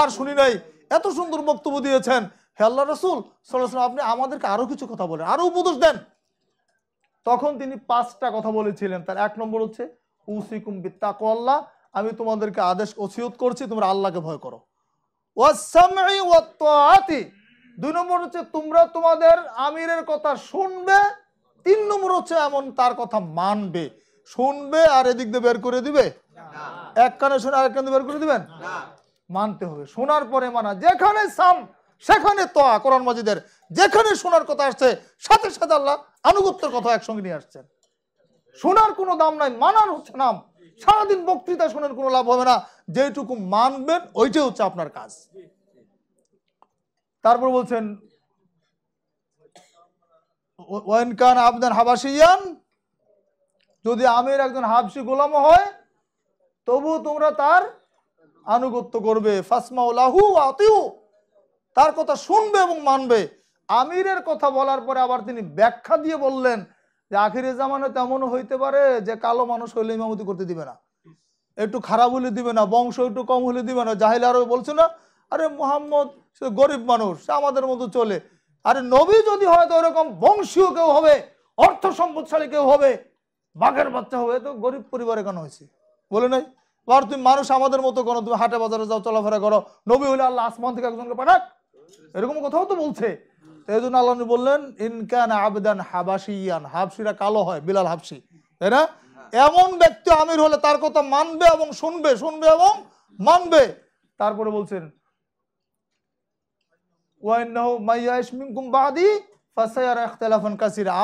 আর শুনি নাই এত সুন্দর বক্তব্য দিয়েছেন হে আল্লাহ রসুল সাল্লাহ আপনি আমাদেরকে আরও কিছু কথা বলেন আরও উপদেশ দেন তখন তিনি পাঁচটা কথা বলেছিলেন তার এক নম্বর হচ্ছে উসিকুম বিত্তাকু আল্লাহ আমি তোমাদেরকে আদেশ ওসিয়ত করছি তোমরা আল্লাহকে ভয় করো দুই নম্বর হচ্ছে তোমরা তোমাদের আমিরের কথা শুনবে তিন নম্বর হচ্ছে এমন তার কথা মানবে শুনবে আর এদিক দিয়ে বের করে দিবে এক কানে শুনে আরেক কানে বের করে দিবেন মানতে হবে শোনার পরে মানা যেখানে সাম সেখানে তো কোরআন মজিদের যেখানে শোনার কথা আসছে সাথে সাথে আল্লাহ আনুগত্যের কথা একসঙ্গে নিয়ে আসছেন শোনার কোনো দাম নাই মানার হচ্ছে নাম সারাদিন বক্তৃতা শোনার কোনো লাভ হবে না যেটুকু মানবেন ওইটাই হচ্ছে আপনার কাজ তারপর বলছেন ওয়েন কান আবদান হাবাসিয়ান যদি আমির একজন হাবসি গোলামও হয় তবু তোমরা তার আনুগত্য করবে তার কথা শুনবে এবং মানবে আমিরের কথা বলার পরে আবার তিনি ব্যাখ্যা দিয়ে বললেন যে আখিরে জামানে তেমন হইতে পারে যে কালো মানুষ হইলে ইমামতি করতে দিবে না একটু খারাপ হলে দিবে না বংশ একটু কম হলে দিবে না জাহিল আরো বলছে না আরে মোহাম্মদ সে গরিব মানুষ সে আমাদের মতো চলে আরে নবী যদি হয় তো ওরকম বংশীয় কেউ হবে অর্থ সম্পদশালী কেউ হবে বাঘের বাচ্চা হবে তো গরিব পরিবারে কেন হয়েছে বলে নাই আর তুমি মানুষ আমাদের মতো করো তুমি হাটে বাজারে যাও চলাফেরা করো নবী হলে আল্লাহ আসমান থেকে একজনকে পাঠাক এরকম কথাও তো বলছে এই জন্য আল্লাহ বললেন ইনকান আবদান হাবাসিয়ান হাফসিরা কালো হয় বিলাল হাফসি তাই না এমন ব্যক্তি আমির হলে তার কথা মানবে এবং শুনবে শুনবে এবং মানবে তারপরে বলছেন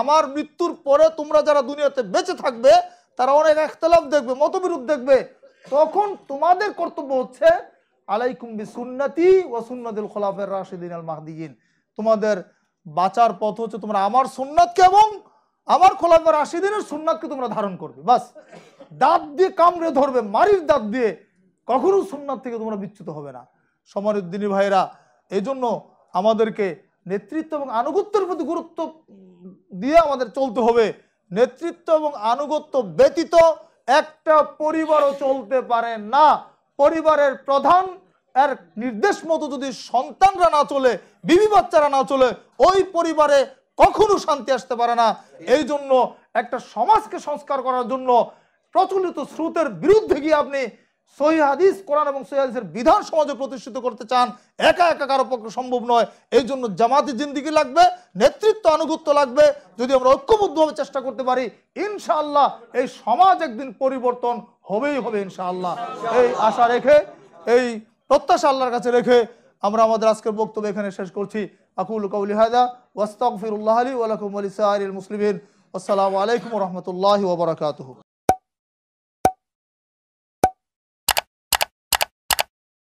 আমার মৃত্যুর পরে তোমরা যারা দুনিয়াতে বেঁচে থাকবে তারা অনেক একতলাফ দেখবে মতবিরোধ দেখবে তখন তোমাদের কর্তব্য হচ্ছে আলাইকুম বি ও সুন্নাতুল খোলাফের রাশিদিন আল মাহদিন তোমাদের বাঁচার পথ হচ্ছে তোমরা আমার সুন্নাতকে এবং আমার খোলাফের রাশিদিনের সুন্নাতকে তোমরা ধারণ করবে বাস দাঁত দিয়ে কামড়ে ধরবে মারির দাঁত দিয়ে কখনো সুন্নাত থেকে তোমরা বিচ্যুত হবে না সমরুদ্দিনী ভাইরা এজন্য আমাদেরকে নেতৃত্ব এবং আনুগত্যের প্রতি গুরুত্ব দিয়ে আমাদের চলতে হবে নেতৃত্ব এবং আনুগত্য ব্যতীত একটা পরিবারও চলতে পারে না পরিবারের প্রধান এর নির্দেশ মতো যদি সন্তানরা না চলে বিবি বাচ্চারা না চলে ওই পরিবারে কখনো শান্তি আসতে পারে না এই জন্য একটা সমাজকে সংস্কার করার জন্য প্রচলিত স্রোতের বিরুদ্ধে গিয়ে আপনি সহি হাদিস কোরআন এবং সহি হাদিসের বিধান সমাজে প্রতিষ্ঠিত করতে চান একা একা কারো পক্ষে সম্ভব নয় এই জন্য জামাতি জিন্দিগি লাগবে নেতৃত্ব আনুগত্য লাগবে যদি আমরা ঐক্যবদ্ধভাবে চেষ্টা করতে পারি ইনশাআল্লাহ এই সমাজ একদিন পরিবর্তন হবেই হবে ইনশাআল্লাহ এই আশা রেখে এই প্রত্যাশা আল্লাহর কাছে রেখে আমরা আমাদের আজকের বক্তব্য এখানে শেষ করছি আকুল কাউলি হায়দা ওয়াস্তাক ফিরুল্লাহ আলী ওয়ালাকুম আলী সাহরুল মুসলিমিন আসসালামু আলাইকুম রহমতুল্লাহ ওবরাকাতহ